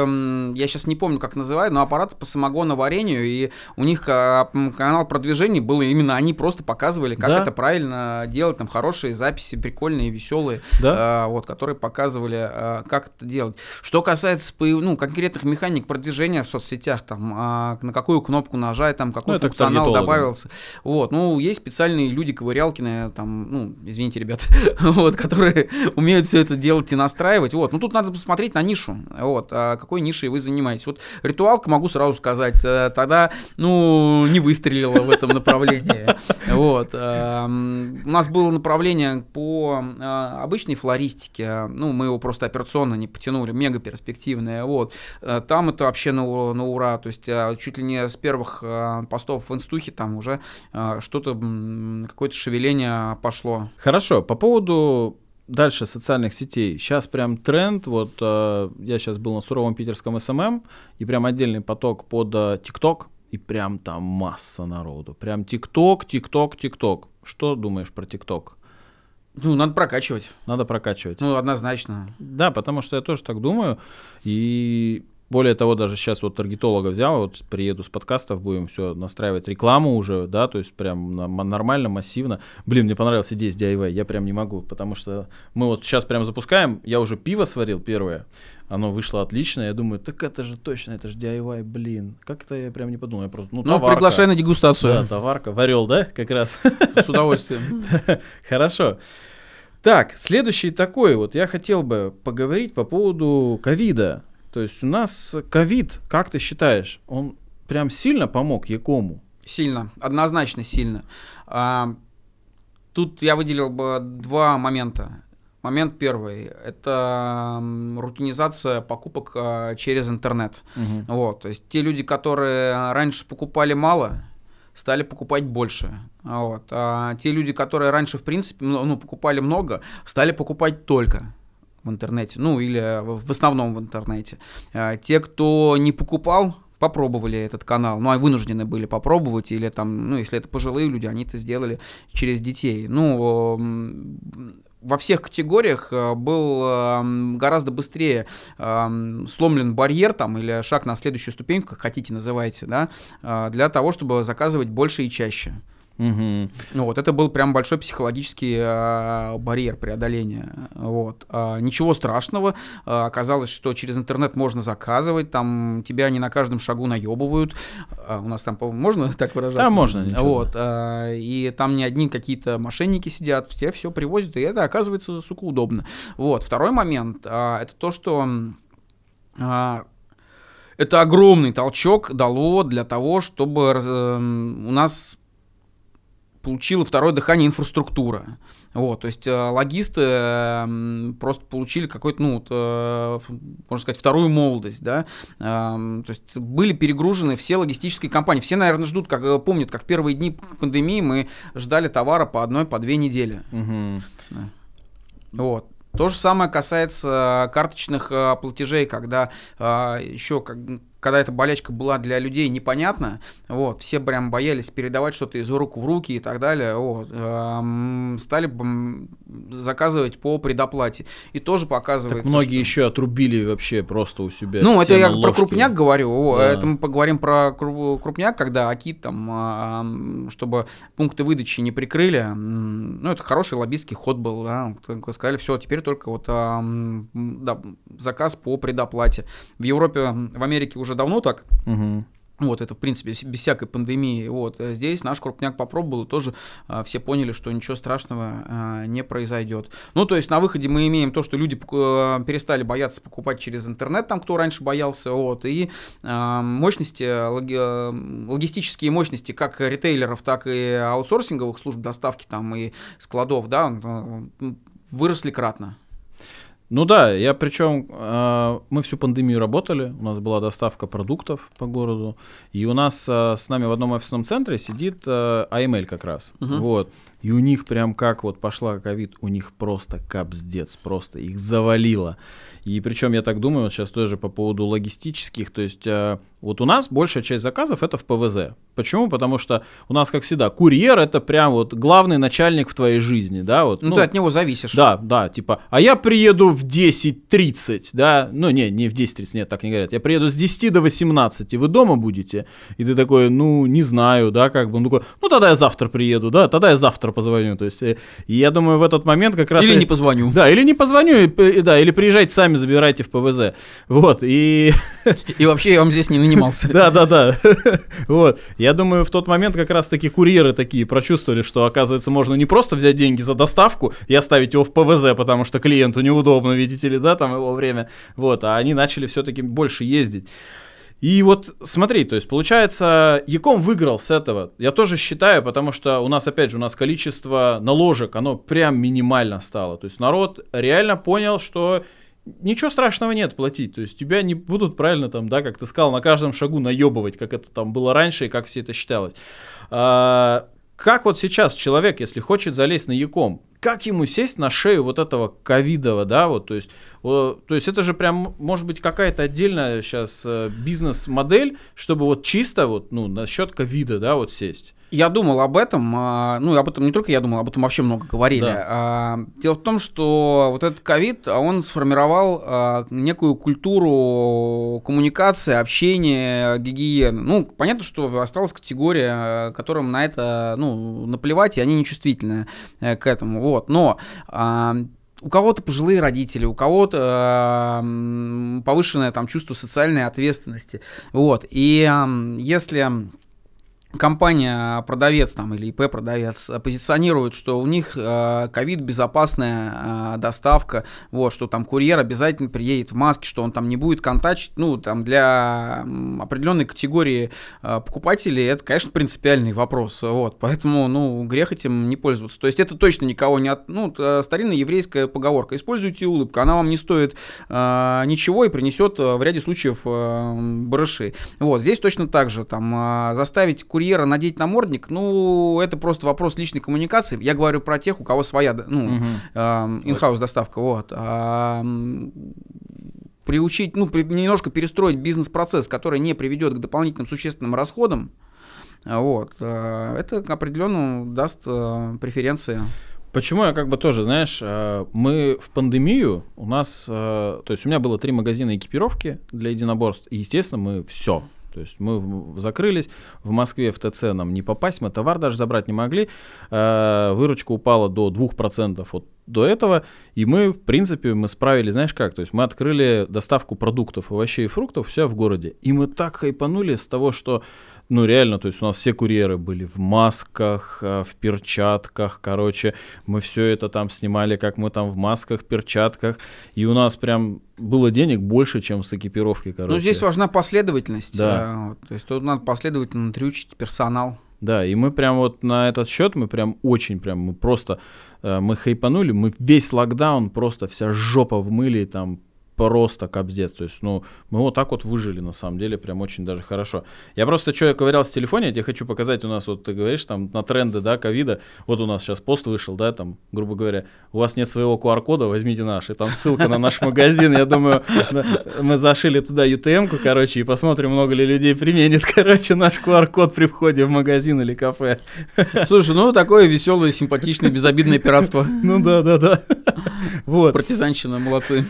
я сейчас не помню, как называют, но аппараты по самогоноварению, и у них а, канал продвижения был именно, они просто показывали, как это правильно делать, там хорошие записи, прикольные, веселые. Да а, вот, которые показывали, а, как это делать. Что касается ну, конкретных механик продвижения в соцсетях, там, а, на какую кнопку нажать, там, какой ну, функционал добавился. Вот, ну, есть специальные люди ковырялкины, там, ну, извините, ребят, вот, которые умеют все это делать и настраивать. Вот, ну, тут надо посмотреть на нишу, вот, какой нишей вы занимаетесь. Вот ритуалка, могу сразу сказать, э, тогда, ну, не выстрелила в этом направлении. Вот, у нас было направление по обычной флористике, флористики, а, ну, мы его просто операционно не потянули, мега перспективное, вот. Э, там это вообще на, на ура, то есть а, чуть ли не с первых а, постов в инстухе там уже что-то, какое-то шевеление пошло. Хорошо, по поводу дальше социальных сетей. Сейчас прям тренд, вот я сейчас был на суровом питерском СММ, эм эм, и прям отдельный поток под ТикТок и прям там масса народу. Прям ТикТок, ТикТок, ТикТок. Что думаешь про TikTok? Ну, надо прокачивать. Надо прокачивать. Ну, однозначно. Да, потому что я тоже так думаю. И более того, даже сейчас вот таргетолога взял, вот приеду с подкастов, будем все настраивать, рекламу уже, да, то есть прям нормально, массивно. Блин, мне понравилась идея с DIY, я прям не могу, потому что мы вот сейчас прям запускаем, я уже пиво сварил первое, оно вышло отлично, я думаю, так это же точно, это же DIY, блин, как это я прям не подумал, я просто, ну, ну товарка. приглашай на дегустацию. Да, товарка, варел, да, как раз? С удовольствием. Хорошо. Так, следующий такой, вот я хотел бы поговорить по поводу ковида. То есть у нас ковид, как ты считаешь, он прям сильно помог Якому? Сильно, однозначно сильно. А, тут я выделил бы два момента. Момент первый – это рутинизация покупок а, через интернет. Угу. Вот, то есть те люди, которые раньше покупали мало, стали покупать больше. Вот. А те люди, которые раньше, в принципе, ну, ну покупали много, стали покупать только в интернете, ну или э, в основном в интернете. А, те, кто не покупал, попробовали этот канал, ну, а вынуждены были попробовать, или там, ну, если это пожилые люди, они это сделали через детей. Ну, во всех категориях э, был эм, гораздо быстрее эм, сломлен барьер там или шаг на следующую ступеньку, как хотите называйте, да, э, для того, чтобы заказывать больше и чаще. Угу. Вот, это был прям большой психологический э, барьер преодоления. Вот. Э, ничего страшного. Э, оказалось, что через интернет можно заказывать, там тебя не на каждом шагу наебывают. Э, у нас там, по-моему, можно так выражаться? Да, можно. Ничего. Вот. Э, и там не одни какие-то мошенники сидят, тебе все привозят, и это оказывается, сука, удобно. Вот. Второй момент, э, это то, что... Э, это огромный толчок дало для того, чтобы э, у нас получила второе дыхание инфраструктура. Вот, то есть э, логисты эм, просто получили какой-то, ну, вот, э, можно сказать, вторую молодость, да. Эм, то есть были перегружены все логистические компании. Все, наверное, ждут, как э, помнят, как в первые дни пандемии мы ждали товара по одной, по две недели. Угу. Вот. То же самое касается карточных платежей, когда еще как, когда эта болячка была для людей непонятна, вот, все прям боялись передавать что-то из рук в руки и так далее, вот, эм, стали заказывать по предоплате. И тоже показывает. Так многие что... еще отрубили вообще просто у себя. Ну, это я ложки. про крупняк говорю, о, да. это мы поговорим про крупняк, когда Акит там, а, чтобы пункты выдачи не прикрыли, ну, это хороший лоббистский ход был, да, сказали, все, теперь только вот да, заказ по предоплате. В Европе, в Америке уже уже давно так. Угу. Вот, это, в принципе, без всякой пандемии. Вот, э, здесь наш крупняк попробовал, и тоже а, все поняли, что ничего страшного а, не произойдет. Ну, то есть, на выходе мы имеем то, что люди а, перестали бояться покупать через интернет, там, кто раньше боялся, вот, и а, мощности, логи, логистические мощности, как ритейлеров, так и аутсорсинговых служб доставки, там, и складов, да, выросли кратно. Ну да, я причем, э, а, мы всю пандемию работали, у нас была доставка продуктов по городу, и у нас э, с нами в одном офисном центре сидит э, а, AML как раз. Угу. Вот. И у них прям как вот пошла ковид, у них просто капздец, просто их завалило. И причем я так думаю, вот сейчас тоже по поводу логистических, то есть э, вот у нас большая часть заказов это в ПВЗ. Почему? Потому что у нас, как всегда, курьер это прям вот главный начальник в твоей жизни, да, вот. Ну, ну ты от него зависишь. Да, да, типа, а я приеду в 10.30, да, ну не, не в 10.30, нет, так не говорят, я приеду с 10 до 18, вы дома будете? И ты такой, ну, не знаю, да, как бы, он такой, ну тогда я завтра приеду, да, тогда я завтра позвоню. То есть, э, я думаю, в этот момент как раз... Или не позвоню. Да, или не позвоню, и, и, да, или приезжайте сами, забирайте в ПВЗ. Вот, и... И вообще я вам здесь не нанимался. Да, да, да. Вот, я думаю, в тот момент как раз-таки курьеры такие прочувствовали, что, оказывается, можно не просто взять деньги за доставку и оставить его в ПВЗ, потому что клиенту неудобно, видите ли, да, там его время. Вот, а они начали все-таки больше ездить. И вот смотри, то есть получается, Яком выиграл с этого. Я тоже считаю, потому что у нас, опять же, у нас количество наложек, оно прям минимально стало. То есть народ реально понял, что ничего страшного нет платить. То есть тебя не будут правильно там, да, как ты сказал, на каждом шагу наебывать, как это там было раньше и как все это считалось. А, как вот сейчас человек, если хочет залезть на Яком, как ему сесть на шею вот этого ковидового, да, вот, то есть, то есть это же прям, может быть, какая-то отдельная сейчас э, бизнес-модель, чтобы вот чисто вот, ну, насчет ковида, да, вот сесть. Я думал об этом, а, ну, об этом не только я думал, об этом вообще много говорили. Да. А, дело в том, что вот этот ковид, а он сформировал некую культуру коммуникации, общения, гигиены. Ну, понятно, что осталась категория, которым на это, ну, наплевать, и они нечувствительны э, к этому, вот. Но у кого-то пожилые родители, у кого-то повышенное там чувство социальной ответственности, вот. И если компания-продавец там или ИП-продавец э, позиционирует, что у них э, ковид э, безопасная э, доставка, вот, что там курьер обязательно приедет в маске, что он там не будет контачить, ну, там для определенной категории э, покупателей это, конечно, принципиальный вопрос, вот, поэтому, ну, грех этим не пользоваться, то есть это точно никого не, от... ну, э, старинная еврейская поговорка, используйте улыбку, она вам не стоит э, ничего и принесет в ряде случаев э, барыши, вот, здесь точно так же, там, э, заставить курьера курьера надеть намордник, ну, это просто вопрос личной коммуникации. Я говорю про тех, у кого своя, ну, инхаус доставка, вот. А, приучить, ну, при, немножко перестроить бизнес-процесс, который не приведет к дополнительным существенным расходам, вот, э, это определенно даст э, преференции. Почему я как бы тоже, знаешь, э, мы в пандемию, у нас, то есть у меня было три магазина экипировки для единоборств, и, естественно, мы все, то есть мы закрылись, в Москве в ТЦ нам не попасть, мы товар даже забрать не могли. Э, выручка упала до 2% от до этого, и мы, в принципе, мы справились, знаешь как, то есть мы открыли доставку продуктов, овощей и фруктов все в городе, и мы так хайпанули с того, что ну реально, то есть у нас все курьеры были в масках, э, в перчатках, короче, мы все это там снимали, как мы там в масках, перчатках, и у нас прям было денег больше, чем с экипировкой, ну, короче. Ну здесь важна последовательность, да. Э, то есть тут надо последовательно трючить персонал. Да, и мы прям вот на этот счет, мы прям очень прям, мы просто, э, мы хайпанули, мы весь локдаун, просто вся жопа в мыле, там просто капздец. То есть, ну, мы вот так вот выжили, на самом деле, прям очень даже хорошо. Я просто что, я ковырялся с телефоне, я тебе хочу показать, у нас, вот ты говоришь, там, на тренды, да, ковида, вот у нас сейчас пост вышел, да, там, грубо говоря, у вас нет своего QR-кода, возьмите наш, и там ссылка на наш магазин, я думаю, мы зашили туда UTM-ку, короче, и посмотрим, много ли людей применит, короче, наш QR-код при входе в магазин или кафе. Слушай, ну, такое веселое, симпатичное, безобидное пиратство. Ну, да, да, да. Вот. Партизанщина, молодцы.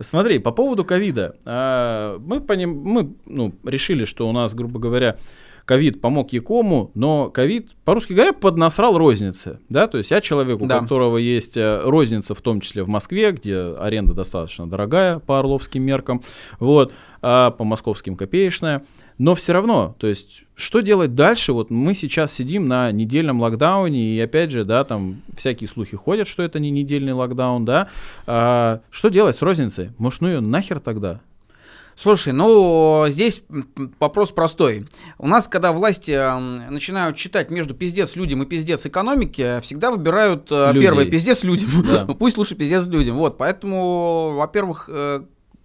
Смотри, по поводу ковида. А, мы, поним... мы ну, решили, что у нас, грубо говоря, ковид помог Якому, но ковид, по-русски говоря, поднасрал рознице, Да? То есть я человек, у да. которого есть э, розница, в том числе в Москве, где аренда достаточно дорогая по орловским меркам, вот, а по московским копеечная – но все равно, то есть, что делать дальше? Вот мы сейчас сидим на недельном локдауне, и опять же, да, там всякие слухи ходят, что это не недельный локдаун, да. А, что делать с розницей? Может, ну ее нахер тогда? Слушай, ну здесь вопрос простой. У нас, когда власти начинают читать между пиздец людям и пиздец экономики, всегда выбирают э, Людей. первое пиздец людям. Да. Пусть лучше пиздец людям. Вот, поэтому, во-первых, э,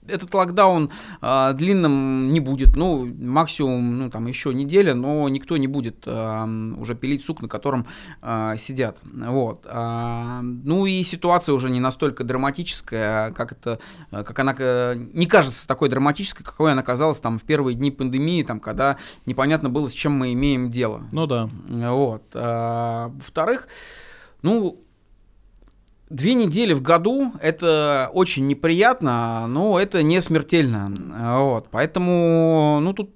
этот локдаун э, длинным не будет, ну, максимум, ну, там, еще неделя, но никто не будет э, уже пилить сук, на котором э, сидят, вот. Э, ну, и ситуация уже не настолько драматическая, как это, как она, э, не кажется такой драматической, какой она казалась, там, в первые дни пандемии, там, когда непонятно было, с чем мы имеем дело. Ну, да. Вот. Э, во-вторых, ну, Две недели в году это очень неприятно, но это не смертельно. Вот, поэтому, ну тут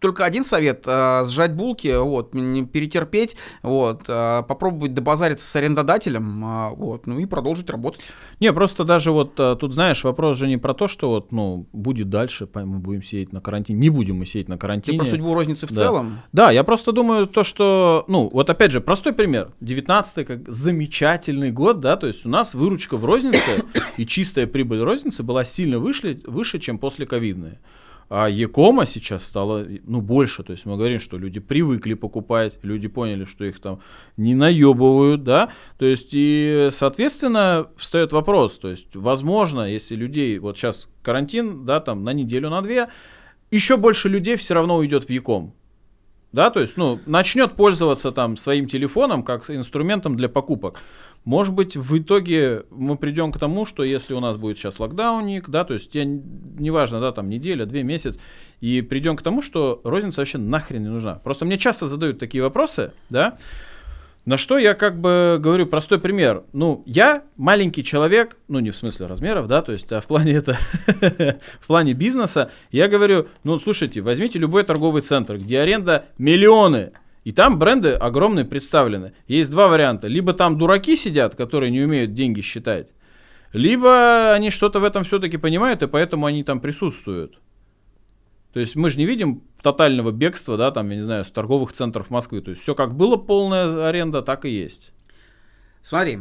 только один совет, э, сжать булки, вот, не перетерпеть, вот, э, попробовать добазариться с арендодателем, э, вот, ну и продолжить работать. Не, просто даже вот тут, знаешь, вопрос же не про то, что вот, ну, будет дальше, мы будем сидеть на карантине, не будем мы сидеть на карантине. Ты про судьбу розницы в да. целом? Да, я просто думаю то, что, ну, вот опять же, простой пример, 19-й как замечательный год, да, то есть у нас выручка в рознице и чистая прибыль розницы была сильно выше, выше чем после ковидная. А Якома сейчас стало, ну, больше. То есть мы говорим, что люди привыкли покупать, люди поняли, что их там не наебывают, да. То есть и, соответственно, встает вопрос. То есть, возможно, если людей, вот сейчас карантин, да, там на неделю, на две, еще больше людей все равно уйдет в Яком. Да, то есть, ну, начнет пользоваться там своим телефоном как инструментом для покупок. Может быть, в итоге мы придем к тому, что если у нас будет сейчас локдаунник, да, то есть я, неважно, да, там неделя, две, месяц, и придем к тому, что розница вообще нахрен не нужна. Просто мне часто задают такие вопросы, да, на что я как бы говорю простой пример. Ну, я маленький человек, ну не в смысле размеров, да, то есть, а в плане это, в плане бизнеса, я говорю, ну слушайте, возьмите любой торговый центр, где аренда миллионы, и там бренды огромные представлены. Есть два варианта. Либо там дураки сидят, которые не умеют деньги считать, либо они что-то в этом все-таки понимают, и поэтому они там присутствуют. То есть мы же не видим тотального бегства, да, там, я не знаю, с торговых центров Москвы. То есть все как было полная аренда, так и есть. Смотри,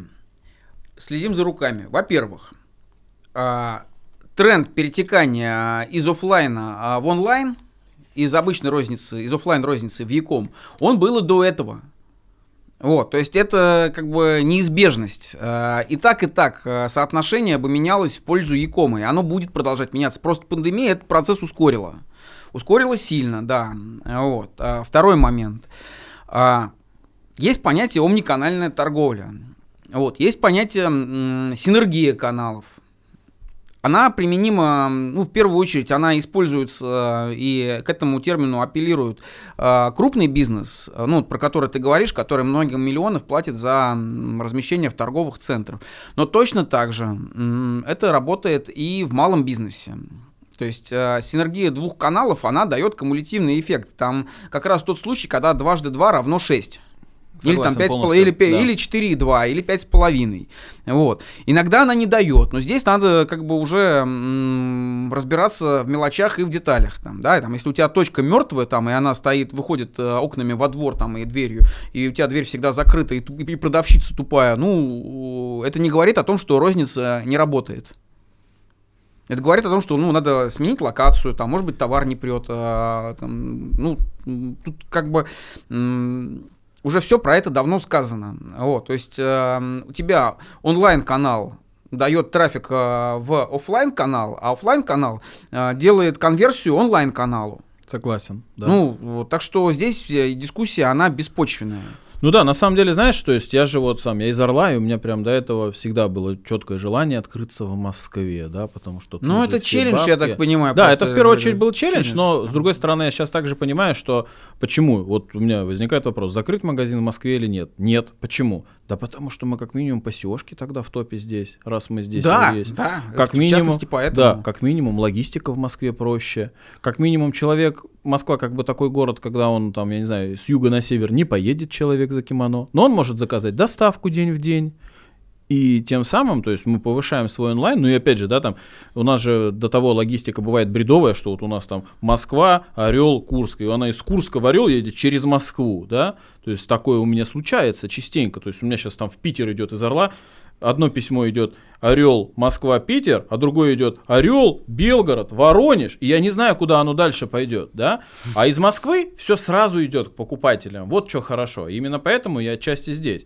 следим за руками. Во-первых, а, тренд перетекания из офлайна а, в онлайн – из обычной розницы, из офлайн розницы в Яком, он был и до этого. Вот, то есть это как бы неизбежность. А, и так, и так а, соотношение бы менялось в пользу Якома, и оно будет продолжать меняться. Просто пандемия этот процесс ускорила. Ускорила сильно, да. Вот. А, второй момент. Есть понятие омниканальная торговля. Вот. Есть понятие синергия каналов она применима, ну, в первую очередь, она используется э, и к этому термину апеллируют э, крупный бизнес, э, ну, про который ты говоришь, который многим миллионов платит за размещение в торговых центрах. Но точно так же это работает и в малом бизнесе. То есть э, синергия двух каналов, она дает кумулятивный эффект. Там как раз тот случай, когда дважды два равно шесть или там 5, полностью, или, да. или 4,2, или 5,5. Вот. Иногда она не дает, но здесь надо как бы уже м, разбираться в мелочах и в деталях. Там, да? там, если у тебя точка мертвая, там, и она стоит, выходит э, окнами во двор там, и дверью, и у тебя дверь всегда закрыта, и, и продавщица тупая, ну, это не говорит о том, что розница не работает. Это говорит о том, что ну, надо сменить локацию, там, может быть, товар не прет. А, там, ну, тут как бы... М- уже все про это давно сказано. Вот, то есть э, у тебя онлайн-канал дает трафик э, в офлайн канал а офлайн канал э, делает конверсию онлайн-каналу. Согласен, да. Ну, вот, так что здесь э, дискуссия, она беспочвенная. Ну да, на самом деле, знаешь, то есть я же вот сам, я из Орла, и у меня прям до этого всегда было четкое желание открыться в Москве, да, потому что... Ну это челлендж, бабки. я так понимаю. Да, это в первую очередь был челлендж, челлендж, но с другой стороны, я сейчас также понимаю, что почему, вот у меня возникает вопрос, закрыть магазин в Москве или нет? Нет, почему? Да потому что мы как минимум посешки тогда в топе здесь, раз мы здесь да, есть. Да, как в минимум, поэтому. Да, как минимум логистика в Москве проще. Как минимум человек, Москва как бы такой город, когда он там, я не знаю, с юга на север не поедет человек за кимоно, но он может заказать доставку день в день, и тем самым, то есть мы повышаем свой онлайн, ну и опять же, да, там у нас же до того логистика бывает бредовая, что вот у нас там Москва, Орел, Курск, и она из Курска в Орел едет через Москву, да, то есть такое у меня случается частенько, то есть у меня сейчас там в Питер идет из Орла, одно письмо идет Орел, Москва, Питер, а другое идет Орел, Белгород, Воронеж, и я не знаю, куда оно дальше пойдет, да? А из Москвы все сразу идет к покупателям. Вот что хорошо. Именно поэтому я отчасти здесь.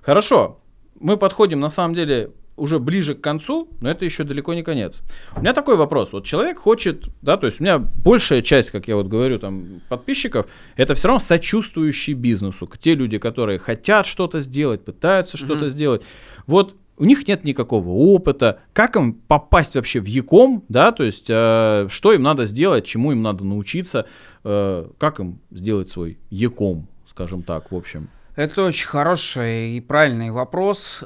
Хорошо мы подходим на самом деле уже ближе к концу, но это еще далеко не конец. У меня такой вопрос. Вот человек хочет, да, то есть у меня большая часть, как я вот говорю, там, подписчиков, это все равно сочувствующий бизнесу. Те люди, которые хотят что-то сделать, пытаются mm-hmm. что-то сделать. Вот у них нет никакого опыта, как им попасть вообще в Яком, да, то есть э, что им надо сделать, чему им надо научиться, э, как им сделать свой Яком, скажем так, в общем. Это очень хороший и правильный вопрос,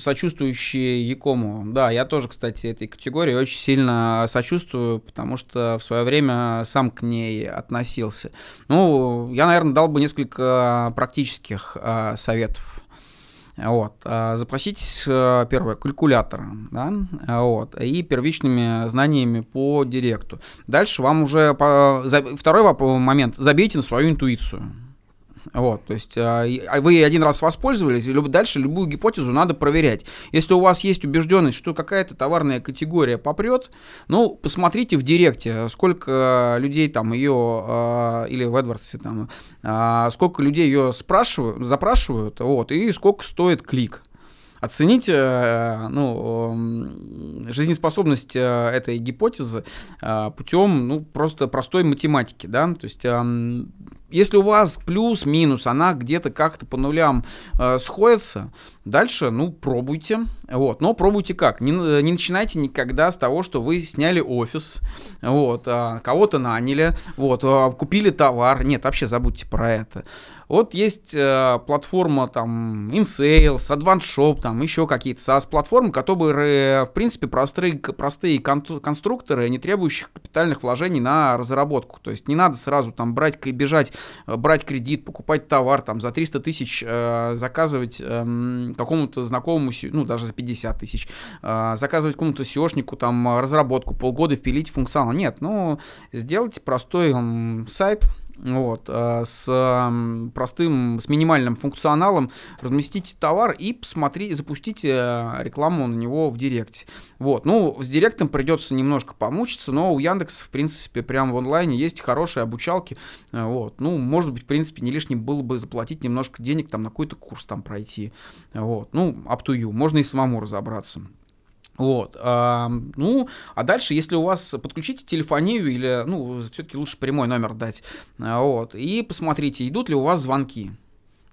сочувствующий Якому. Да, я тоже, кстати, этой категории очень сильно сочувствую, потому что в свое время сам к ней относился. Ну, я, наверное, дал бы несколько практических а, советов. Вот. А, запроситесь а, первое калькулятор, да, вот, и первичными знаниями по директу. Дальше вам уже по, второй момент. Забейте на свою интуицию. Вот, то есть а, а вы один раз воспользовались, и дальше любую гипотезу надо проверять. Если у вас есть убежденность, что какая-то товарная категория попрет, ну, посмотрите в Директе, сколько людей там ее, а, или в Эдвардсе там, сколько людей ее спрашивают, запрашивают, вот, и сколько стоит клик оценить э, ну, жизнеспособность э, этой гипотезы э, путем ну, просто простой математики. Да? То есть если у вас плюс-минус, она где-то как-то по нулям сходится, дальше, ну, пробуйте. Вот, но пробуйте как? Не, не начинайте никогда с того, что вы сняли офис, вот, а, кого-то наняли, вот, а, купили товар. Нет, вообще забудьте про это. Вот есть э, платформа там InSales, Advanced Shop, там еще какие-то SaaS-платформы, которые, э, в принципе, простые, простые конструкторы, не требующие капитальных вложений на разработку. То есть не надо сразу там брать, бежать, э, брать кредит, покупать товар там за 300 тысяч, э, заказывать э, какому-то знакомому, ну даже за 50 тысяч, э, заказывать какому-то SEOшнику там разработку, полгода впилить функционал. Нет, ну сделайте простой э, сайт, вот, э, с простым, с минимальным функционалом, разместите товар и посмотрите, запустите э, рекламу на него в Директе. Вот, ну, с Директом придется немножко помучиться, но у Яндекса, в принципе, прямо в онлайне есть хорошие обучалки, э, вот, ну, может быть, в принципе, не лишним было бы заплатить немножко денег, там, на какой-то курс там пройти, вот, ну, up to you, можно и самому разобраться. Вот. А, ну, а дальше, если у вас подключите телефонию или, ну, все-таки лучше прямой номер дать, а, вот, и посмотрите, идут ли у вас звонки.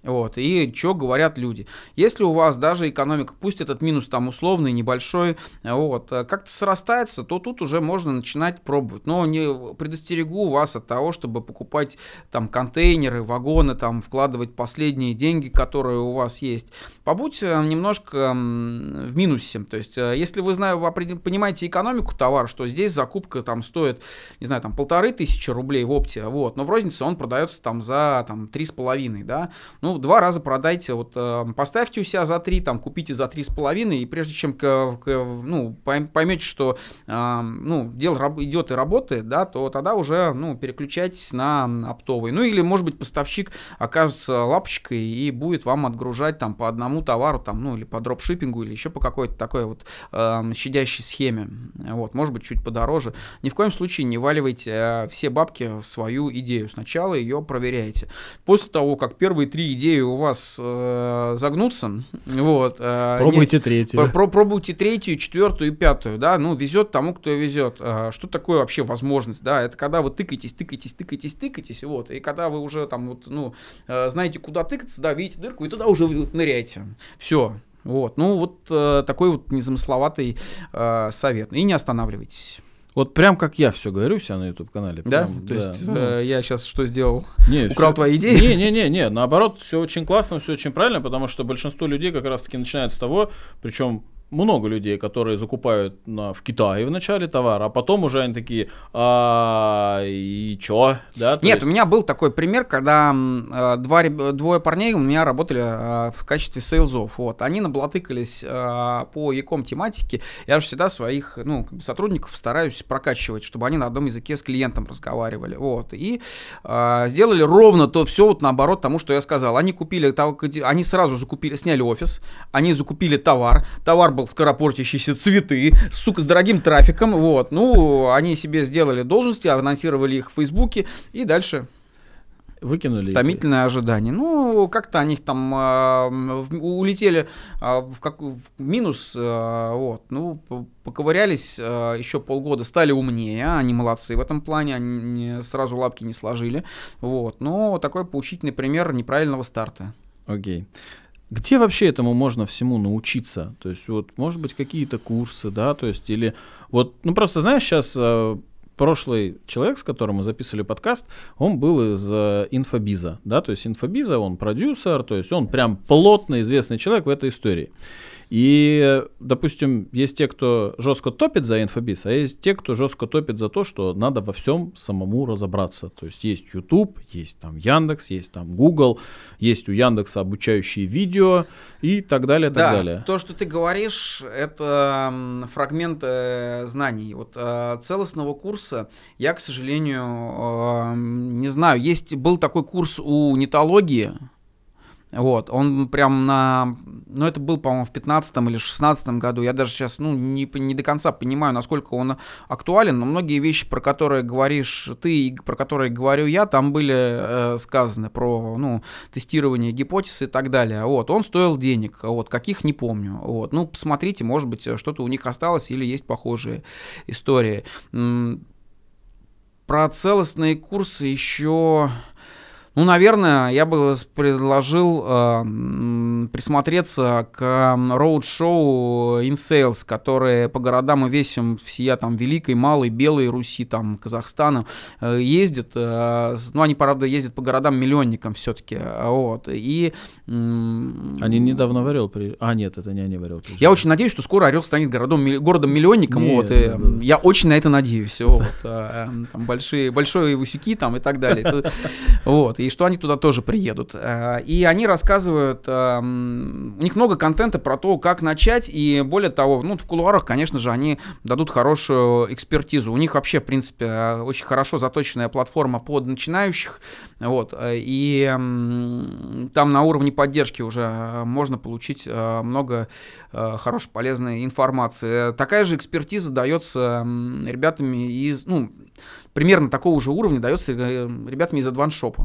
Вот, и что говорят люди. Если у вас даже экономика, пусть этот минус там условный, небольшой, вот, э, как-то срастается, то тут уже можно начинать пробовать. Но не предостерегу вас от того, чтобы покупать там контейнеры, вагоны, там вкладывать последние деньги, которые у вас есть. Побудьте э, немножко в минусе. То есть, э, если вы знаю, понимаете экономику товара, что здесь закупка там стоит, не знаю, там полторы тысячи рублей в опте, вот, но в рознице он продается там за там три с половиной, да, ну, ну, два раза продайте, вот э, поставьте у себя за три, там, купите за три с половиной, и прежде чем, к, к, ну, поймете, что, э, ну, дело идет и работает, да, то тогда уже, ну, переключайтесь на оптовый. Ну, или, может быть, поставщик окажется лапочкой и будет вам отгружать, там, по одному товару, там, ну, или по дропшиппингу, или еще по какой-то такой вот э, щадящей схеме, вот, может быть, чуть подороже. Ни в коем случае не валивайте э, все бабки в свою идею, сначала ее проверяйте. После того, как первые три идею у вас э, загнутся, вот. Э, пробуйте нет, третью. Про, пробуйте третью, четвертую и пятую, да, ну, везет тому, кто везет. Э, что такое вообще возможность, да, это когда вы тыкаетесь, тыкаетесь, тыкаетесь, тыкаетесь, вот, и когда вы уже там вот, ну, э, знаете, куда тыкаться, да, видите дырку, и туда уже ныряете. Все, вот, ну вот э, такой вот незамысловатый э, совет. И не останавливайтесь. Вот прям как я все говорю себя на YouTube канале. Да? То да. есть э, я сейчас что сделал? Не, Украл все... твои идеи? Не, не, не, не. Наоборот, все очень классно, все очень правильно, потому что большинство людей как раз-таки начинает с того, причем много людей, которые закупают на, в Китае вначале товар, а потом уже они такие, а, и чё? Да, Нет, есть... у меня был такой пример, когда э, два, двое парней у меня работали э, в качестве сейлзов, вот, они наблатыкались э, по яком тематике, я же всегда своих, ну, сотрудников стараюсь прокачивать, чтобы они на одном языке с клиентом разговаривали, вот, и э, сделали ровно то все вот наоборот тому, что я сказал, они купили, они сразу закупили, сняли офис, они закупили товар, товар Marble, скоропортящиеся цветы, сука, с дорогим трафиком, вот. Ну, они себе сделали должности, анонсировали их в Фейсбуке, и дальше Выкинули. Томительное ожидание. Ну, как-то они там э, улетели э, в, как, в минус. Э, вот, ну, поковырялись э, еще полгода, стали умнее. Они молодцы в этом плане, они сразу лапки не сложили. Вот, но такой поучительный пример неправильного старта. Окей. Okay. Где вообще этому можно всему научиться? То есть, вот, может быть, какие-то курсы, да, то есть, или вот, ну просто, знаешь, сейчас э, прошлый человек, с которым мы записывали подкаст, он был из э, инфобиза, да, то есть инфобиза, он продюсер, то есть он прям плотно известный человек в этой истории. И, допустим, есть те, кто жестко топит за инфобиз, а есть те, кто жестко топит за то, что надо во всем самому разобраться. То есть есть YouTube, есть там Яндекс, есть там Google, есть у Яндекса обучающие видео и так далее, так да, далее. То, что ты говоришь, это фрагменты э, знаний. Вот э, целостного курса я, к сожалению, э, не знаю. Есть был такой курс у нетологии вот, он прям на... Ну, это был, по-моему, в 15 или 16 году. Я даже сейчас, ну, не, не до конца понимаю, насколько он актуален, но многие вещи, про которые говоришь ты и про которые говорю я, там были э, сказаны про, ну, тестирование гипотез и так далее. Вот, он стоил денег, вот, каких не помню. Вот, ну, посмотрите, может быть, что-то у них осталось или есть похожие истории. Про целостные курсы еще... Ну, наверное, я бы предложил э, присмотреться к роуд-шоу In Sales, которые по городам и весям всея там Великой, Малой, Белой Руси, там Казахстана э, ездят. Э, ну, они, правда, ездят по городам-миллионникам все-таки. Э, вот. И, э, они недавно в Орел при... А, нет, это не они в Орел Я очень надеюсь, что скоро Орел станет городом, городом-миллионником. Нет, вот, и, да. Я очень на это надеюсь. Вот, э, там большие, большие Васюки там и так далее. Вот. И и что они туда тоже приедут. Э, и они рассказывают, эм, у них много контента про то, как начать, и более того, ну, в кулуарах, конечно же, они дадут хорошую экспертизу. У них вообще, в принципе, э, очень хорошо заточенная платформа под начинающих, вот, э, и эм, там на уровне поддержки уже можно получить много хорошей, полезной информации. Такая же экспертиза дается эм, ребятами из, ну, примерно такого же уровня дается ребятами из Advance Shop.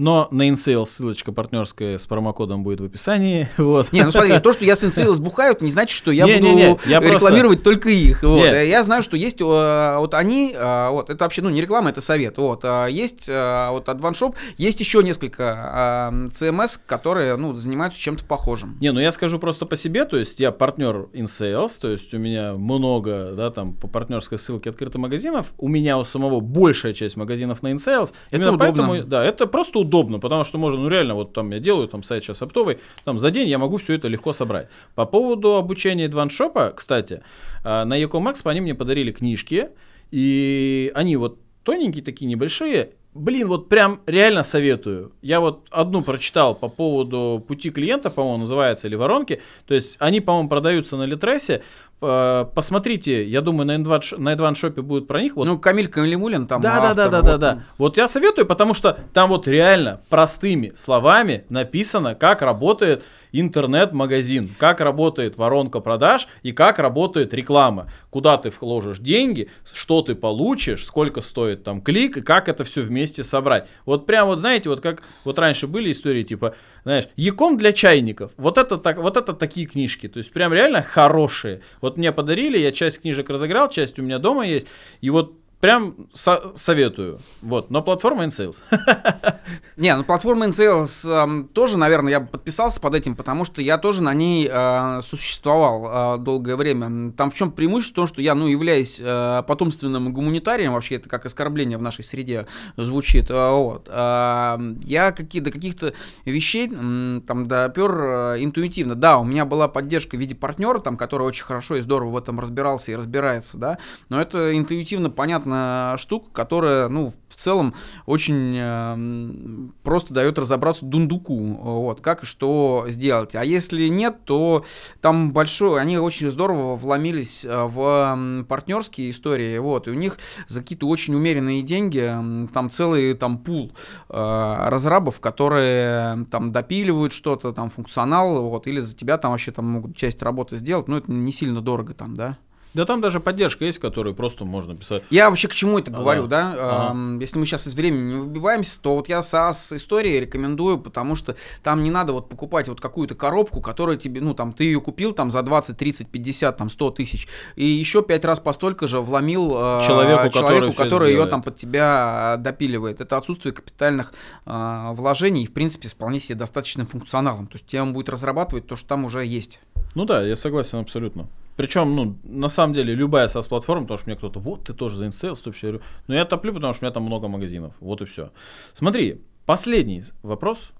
Но на InSales ссылочка партнерская с промокодом будет в описании. Вот. Не, ну смотри, то, что я с InSales бухаю, это не значит, что я не, буду не, не, я рекламировать просто... только их. Вот. Я знаю, что есть а, вот они, а, вот это вообще, ну не реклама, это совет. Вот а, есть вот AdvanShop, есть еще несколько CMS, которые ну занимаются чем-то похожим. Не, ну я скажу просто по себе, то есть я партнер InSales, то есть у меня много, да, там по партнерской ссылке открытых магазинов, у меня у самого большая часть магазинов на InSales. Это Именно удобно. поэтому, да, это просто удобно удобно, потому что можно, ну реально, вот там я делаю там сайт сейчас оптовый, там за день я могу все это легко собрать. По поводу обучения Эдваншопа, кстати, э, на Якомэкспо они мне подарили книжки, и они вот тоненькие такие, небольшие, Блин, вот прям реально советую. Я вот одну прочитал по поводу пути клиента, по-моему, называется, или воронки. То есть они, по-моему, продаются на Литресе. Э, посмотрите, я думаю, на N2, будет про них. Вот. Ну, Камиль Камилимулин там. Да, автор, да, да, вот. да, да, да. Вот я советую, потому что там вот реально простыми словами написано, как работает интернет-магазин, как работает воронка продаж и как работает реклама, куда ты вложишь деньги, что ты получишь, сколько стоит там клик и как это все вместе собрать. Вот прям вот, знаете, вот как вот раньше были истории типа, знаешь, Яком для чайников. Вот это, так, вот это такие книжки, то есть прям реально хорошие. Вот мне подарили, я часть книжек разыграл, часть у меня дома есть, и вот Прям со- советую. Вот. Но платформа InSales. Не, ну платформа InSales э, эм, тоже, наверное, я подписался под этим, потому что я тоже на ней э, существовал э, долгое время. Там в чем преимущество? В том, что я, ну, являюсь э, потомственным гуманитарием, вообще это как оскорбление в нашей среде звучит. Э, вот. Э, я какие до каких-то вещей э, там допер э, интуитивно. Да, у меня была поддержка в виде партнера, там, который очень хорошо и здорово в этом разбирался и разбирается, да, но это интуитивно понятно понятная штука, которая, ну, в целом очень э, просто дает разобраться дундуку, вот, как и что сделать. А если нет, то там большое, они очень здорово вломились э, в партнерские истории, вот, и у них за какие-то очень умеренные деньги там целый там пул э, разрабов, которые там допиливают что-то, там функционал, вот, или за тебя там вообще там могут часть работы сделать, но это не сильно дорого там, да. Да там даже поддержка есть, которую просто можно писать. Я вообще к чему это ага. говорю, да? Ага. если мы сейчас из времени не выбиваемся, то вот я SaaS истории рекомендую, потому что там не надо вот покупать вот какую-то коробку, которая тебе, ну там ты ее купил там за 20, 30, 50, там 100 тысяч, и еще пять раз постолько же вломил человеку, а, человеку, который, который ее там под тебя а, допиливает. Это отсутствие капитальных э, вложений и, в принципе, вполне себе достаточным функционалом. То есть тебе он будет разрабатывать то, что там уже есть. Ну да, я согласен абсолютно. Причем, ну, на самом деле, любая соц платформа, потому что мне кто-то, вот ты тоже за стоп, я говорю, ну я топлю, потому что у меня там много магазинов. Вот и все. Смотри, последний вопрос.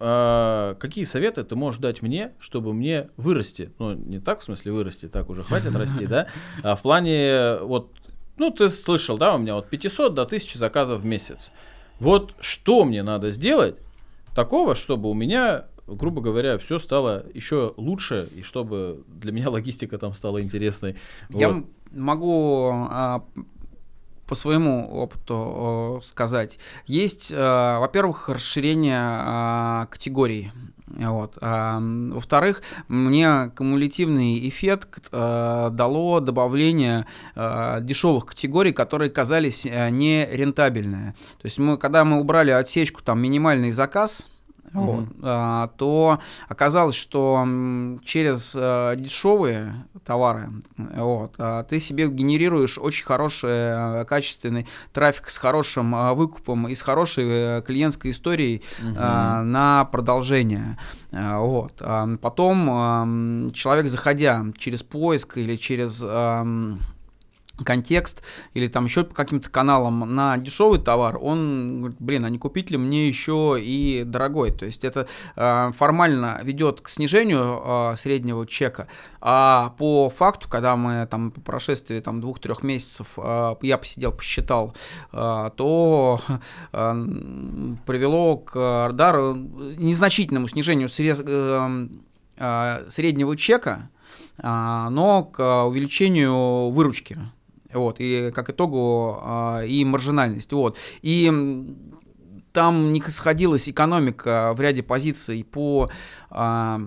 А, какие советы ты можешь дать мне, чтобы мне вырасти? Ну, не так в смысле вырасти, так уже хватит расти, да? А в плане, вот, ну, ты слышал, да, у меня от 500 до 1000 заказов в месяц. Вот что мне надо сделать такого, чтобы у меня грубо говоря, все стало еще лучше, и чтобы для меня логистика там стала интересной. Я вот. могу а, по своему опыту сказать. Есть, а, во-первых, расширение а, категорий. Вот. во-вторых, мне кумулятивный эффект дало добавление дешевых категорий, которые казались а, нерентабельными. То есть мы, когда мы убрали отсечку там минимальный заказ, вот, а, то оказалось, что через э, дешевые товары э, вот, а, ты себе генерируешь очень хороший э, качественный трафик с хорошим выкупом и с хорошей клиентской историей mm на продолжение. вот. потом человек, заходя через поиск или через контекст или там еще по каким-то каналам на дешевый товар, он говорит, блин, а не купить ли мне еще и дорогой? То есть это э, формально ведет к снижению э, среднего чека, а по факту, когда мы там по прошествии там двух-трех месяцев э, я посидел, посчитал, э, то э, привело к да, э, незначительному снижению срез, э, э, среднего чека, э, но к увеличению выручки вот, и как итогу а, и маржинальность, вот, и там не сходилась экономика в ряде позиций по а,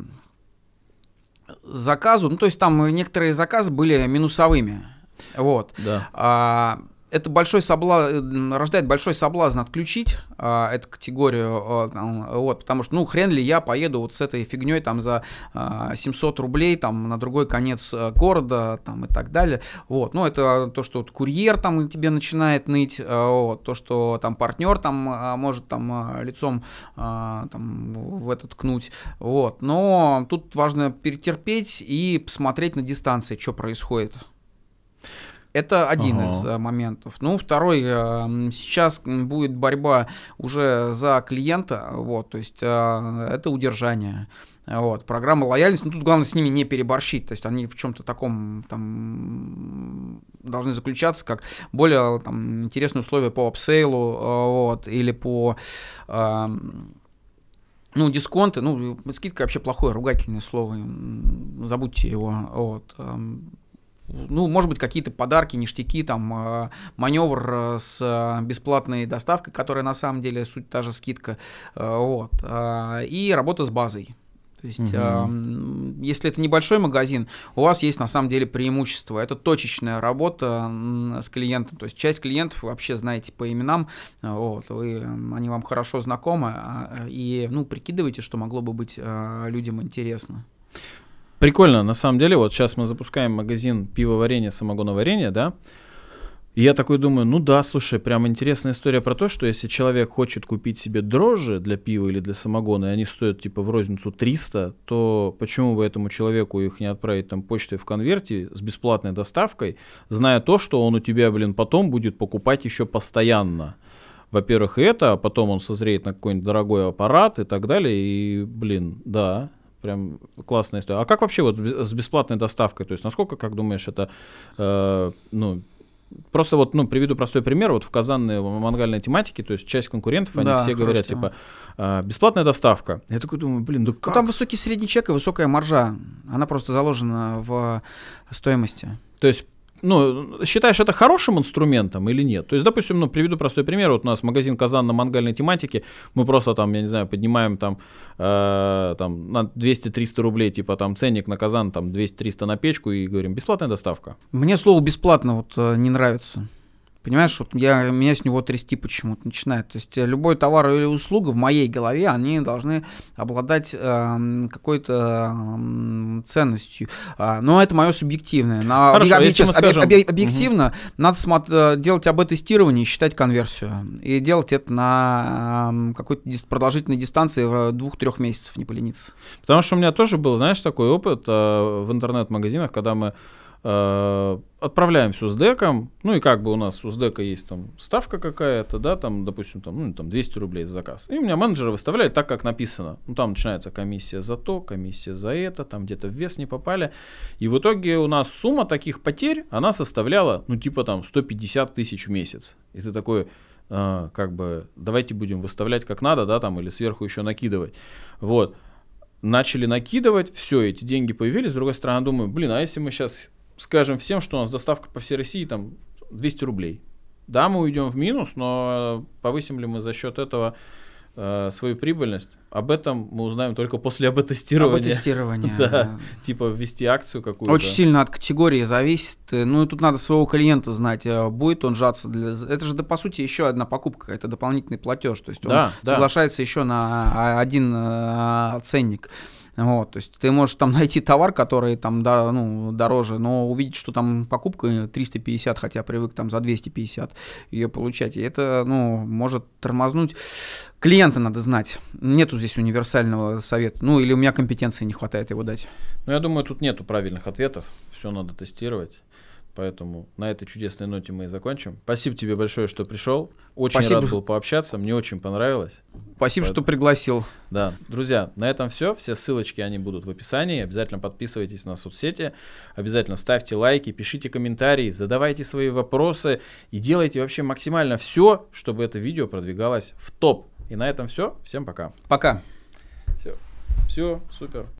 заказу, ну, то есть там некоторые заказы были минусовыми, вот. Да. А, это большой соблазн, э, рождает большой соблазн отключить а, эту категорию, а, вот, потому что, ну, хрен ли я поеду вот с этой фигней там за а, 700 рублей там на другой конец э, города там и так далее, вот, ну, это то, что вот курьер там тебе начинает ныть, а, вот, то, что там партнер там а, может там а, лицом а, там в это ткнуть, вот, но тут важно перетерпеть и посмотреть на дистанции, что происходит, это один ага. из э, моментов. Ну, второй, э, сейчас будет борьба уже за клиента, вот, то есть э, это удержание. Вот, программа лояльности, ну тут главное с ними не переборщить, то есть они в чем-то таком там должны заключаться, как более там, интересные условия по апсейлу, вот, или по эм, ну, дисконты, ну, скидка вообще плохое ругательное слово, забудьте его, вот. Эм ну, может быть, какие-то подарки, ништяки, там, э, маневр э, с э, бесплатной доставкой, которая на самом деле суть та же скидка, э, вот, э, и работа с базой. То есть, угу. э, если это небольшой магазин, у вас есть на самом деле преимущество. Это точечная работа с клиентом. То есть часть клиентов вы вообще знаете по именам, э, вот, вы, они вам хорошо знакомы, а, и ну, прикидывайте, что могло бы быть э, людям интересно. Прикольно, на самом деле, вот сейчас мы запускаем магазин пивоварения, самогоноварения, да, и я такой думаю, ну да, слушай, прям интересная история про то, что если человек хочет купить себе дрожжи для пива или для самогона, и они стоят типа в розницу 300, то почему бы этому человеку их не отправить там почтой в конверте с бесплатной доставкой, зная то, что он у тебя, блин, потом будет покупать еще постоянно. Во-первых, это, а потом он созреет на какой-нибудь дорогой аппарат и так далее, и, блин, да, прям классная история. А как вообще вот с бесплатной доставкой? То есть насколько, как думаешь, это, э, ну, Просто вот, ну, приведу простой пример. Вот в казанной мангальной тематике, то есть часть конкурентов, они да, все говорят, типа, тема. типа, а, бесплатная доставка. Я такой думаю, блин, да ну, как? Ну, там высокий средний чек и высокая маржа. Она просто заложена в стоимости. То есть ну, считаешь это хорошим инструментом или нет? То есть, допустим, ну, приведу простой пример. Вот у нас магазин «Казан» на мангальной тематике. Мы просто там, я не знаю, поднимаем там, э, там на 200-300 рублей, типа там ценник на «Казан» там 200-300 на печку и говорим «бесплатная доставка». Мне слово «бесплатно» вот э, не нравится. Понимаешь, вот я, меня с него трясти почему-то начинает. То есть э, любой товар или услуга в моей голове, они должны обладать э, какой-то э, ценностью. А, но это мое субъективное. На, Хорошо, объ, сейчас, скажем... объ, объ, объективно угу. надо смо- э, делать об э, тестирование и считать конверсию. И делать это на э, какой-то дис- продолжительной дистанции в двух-трех месяцев, не полениться. Потому что у меня тоже был, знаешь, такой опыт э, в интернет-магазинах, когда мы Э, отправляем все с деком, ну и как бы у нас у дека есть там ставка какая-то, да, там, допустим, там, ну, там 200 рублей за заказ. И у меня менеджеры выставляют так, как написано. Ну, там начинается комиссия за то, комиссия за это, там где-то в вес не попали. И в итоге у нас сумма таких потерь, она составляла, ну, типа там 150 тысяч в месяц. И ты такой, э, как бы, давайте будем выставлять как надо, да, там, или сверху еще накидывать. Вот. Начали накидывать, все, эти деньги появились. С другой стороны, думаю, блин, а если мы сейчас скажем всем, что у нас доставка по всей России там 200 рублей. Да, мы уйдем в минус, но э, повысим ли мы за счет этого э, свою прибыльность? Об этом мы узнаем только после об-тестирования. Об-тестирования. да, да. Типа ввести акцию какую-то. Очень сильно от категории зависит. Ну и тут надо своего клиента знать, э, будет он жаться. Для... Это же, да, по сути, еще одна покупка, это дополнительный платеж. То есть он да, соглашается да. еще на а, один э, ценник. Вот, то есть ты можешь там найти товар, который там да, ну, дороже, но увидеть, что там покупка 350, хотя привык там за 250 ее получать, и это ну, может тормознуть. Клиента надо знать. Нету здесь универсального совета. Ну или у меня компетенции не хватает его дать. Ну я думаю, тут нету правильных ответов. Все надо тестировать. Поэтому на этой чудесной ноте мы и закончим. Спасибо тебе большое, что пришел. Очень Спасибо. рад был пообщаться. Мне очень понравилось. Спасибо, Поэтому... что пригласил. Да. Друзья, на этом все. Все ссылочки, они будут в описании. Обязательно подписывайтесь на соцсети. Обязательно ставьте лайки, пишите комментарии, задавайте свои вопросы и делайте вообще максимально все, чтобы это видео продвигалось в топ. И на этом все. Всем пока. Пока. Все. Все, супер.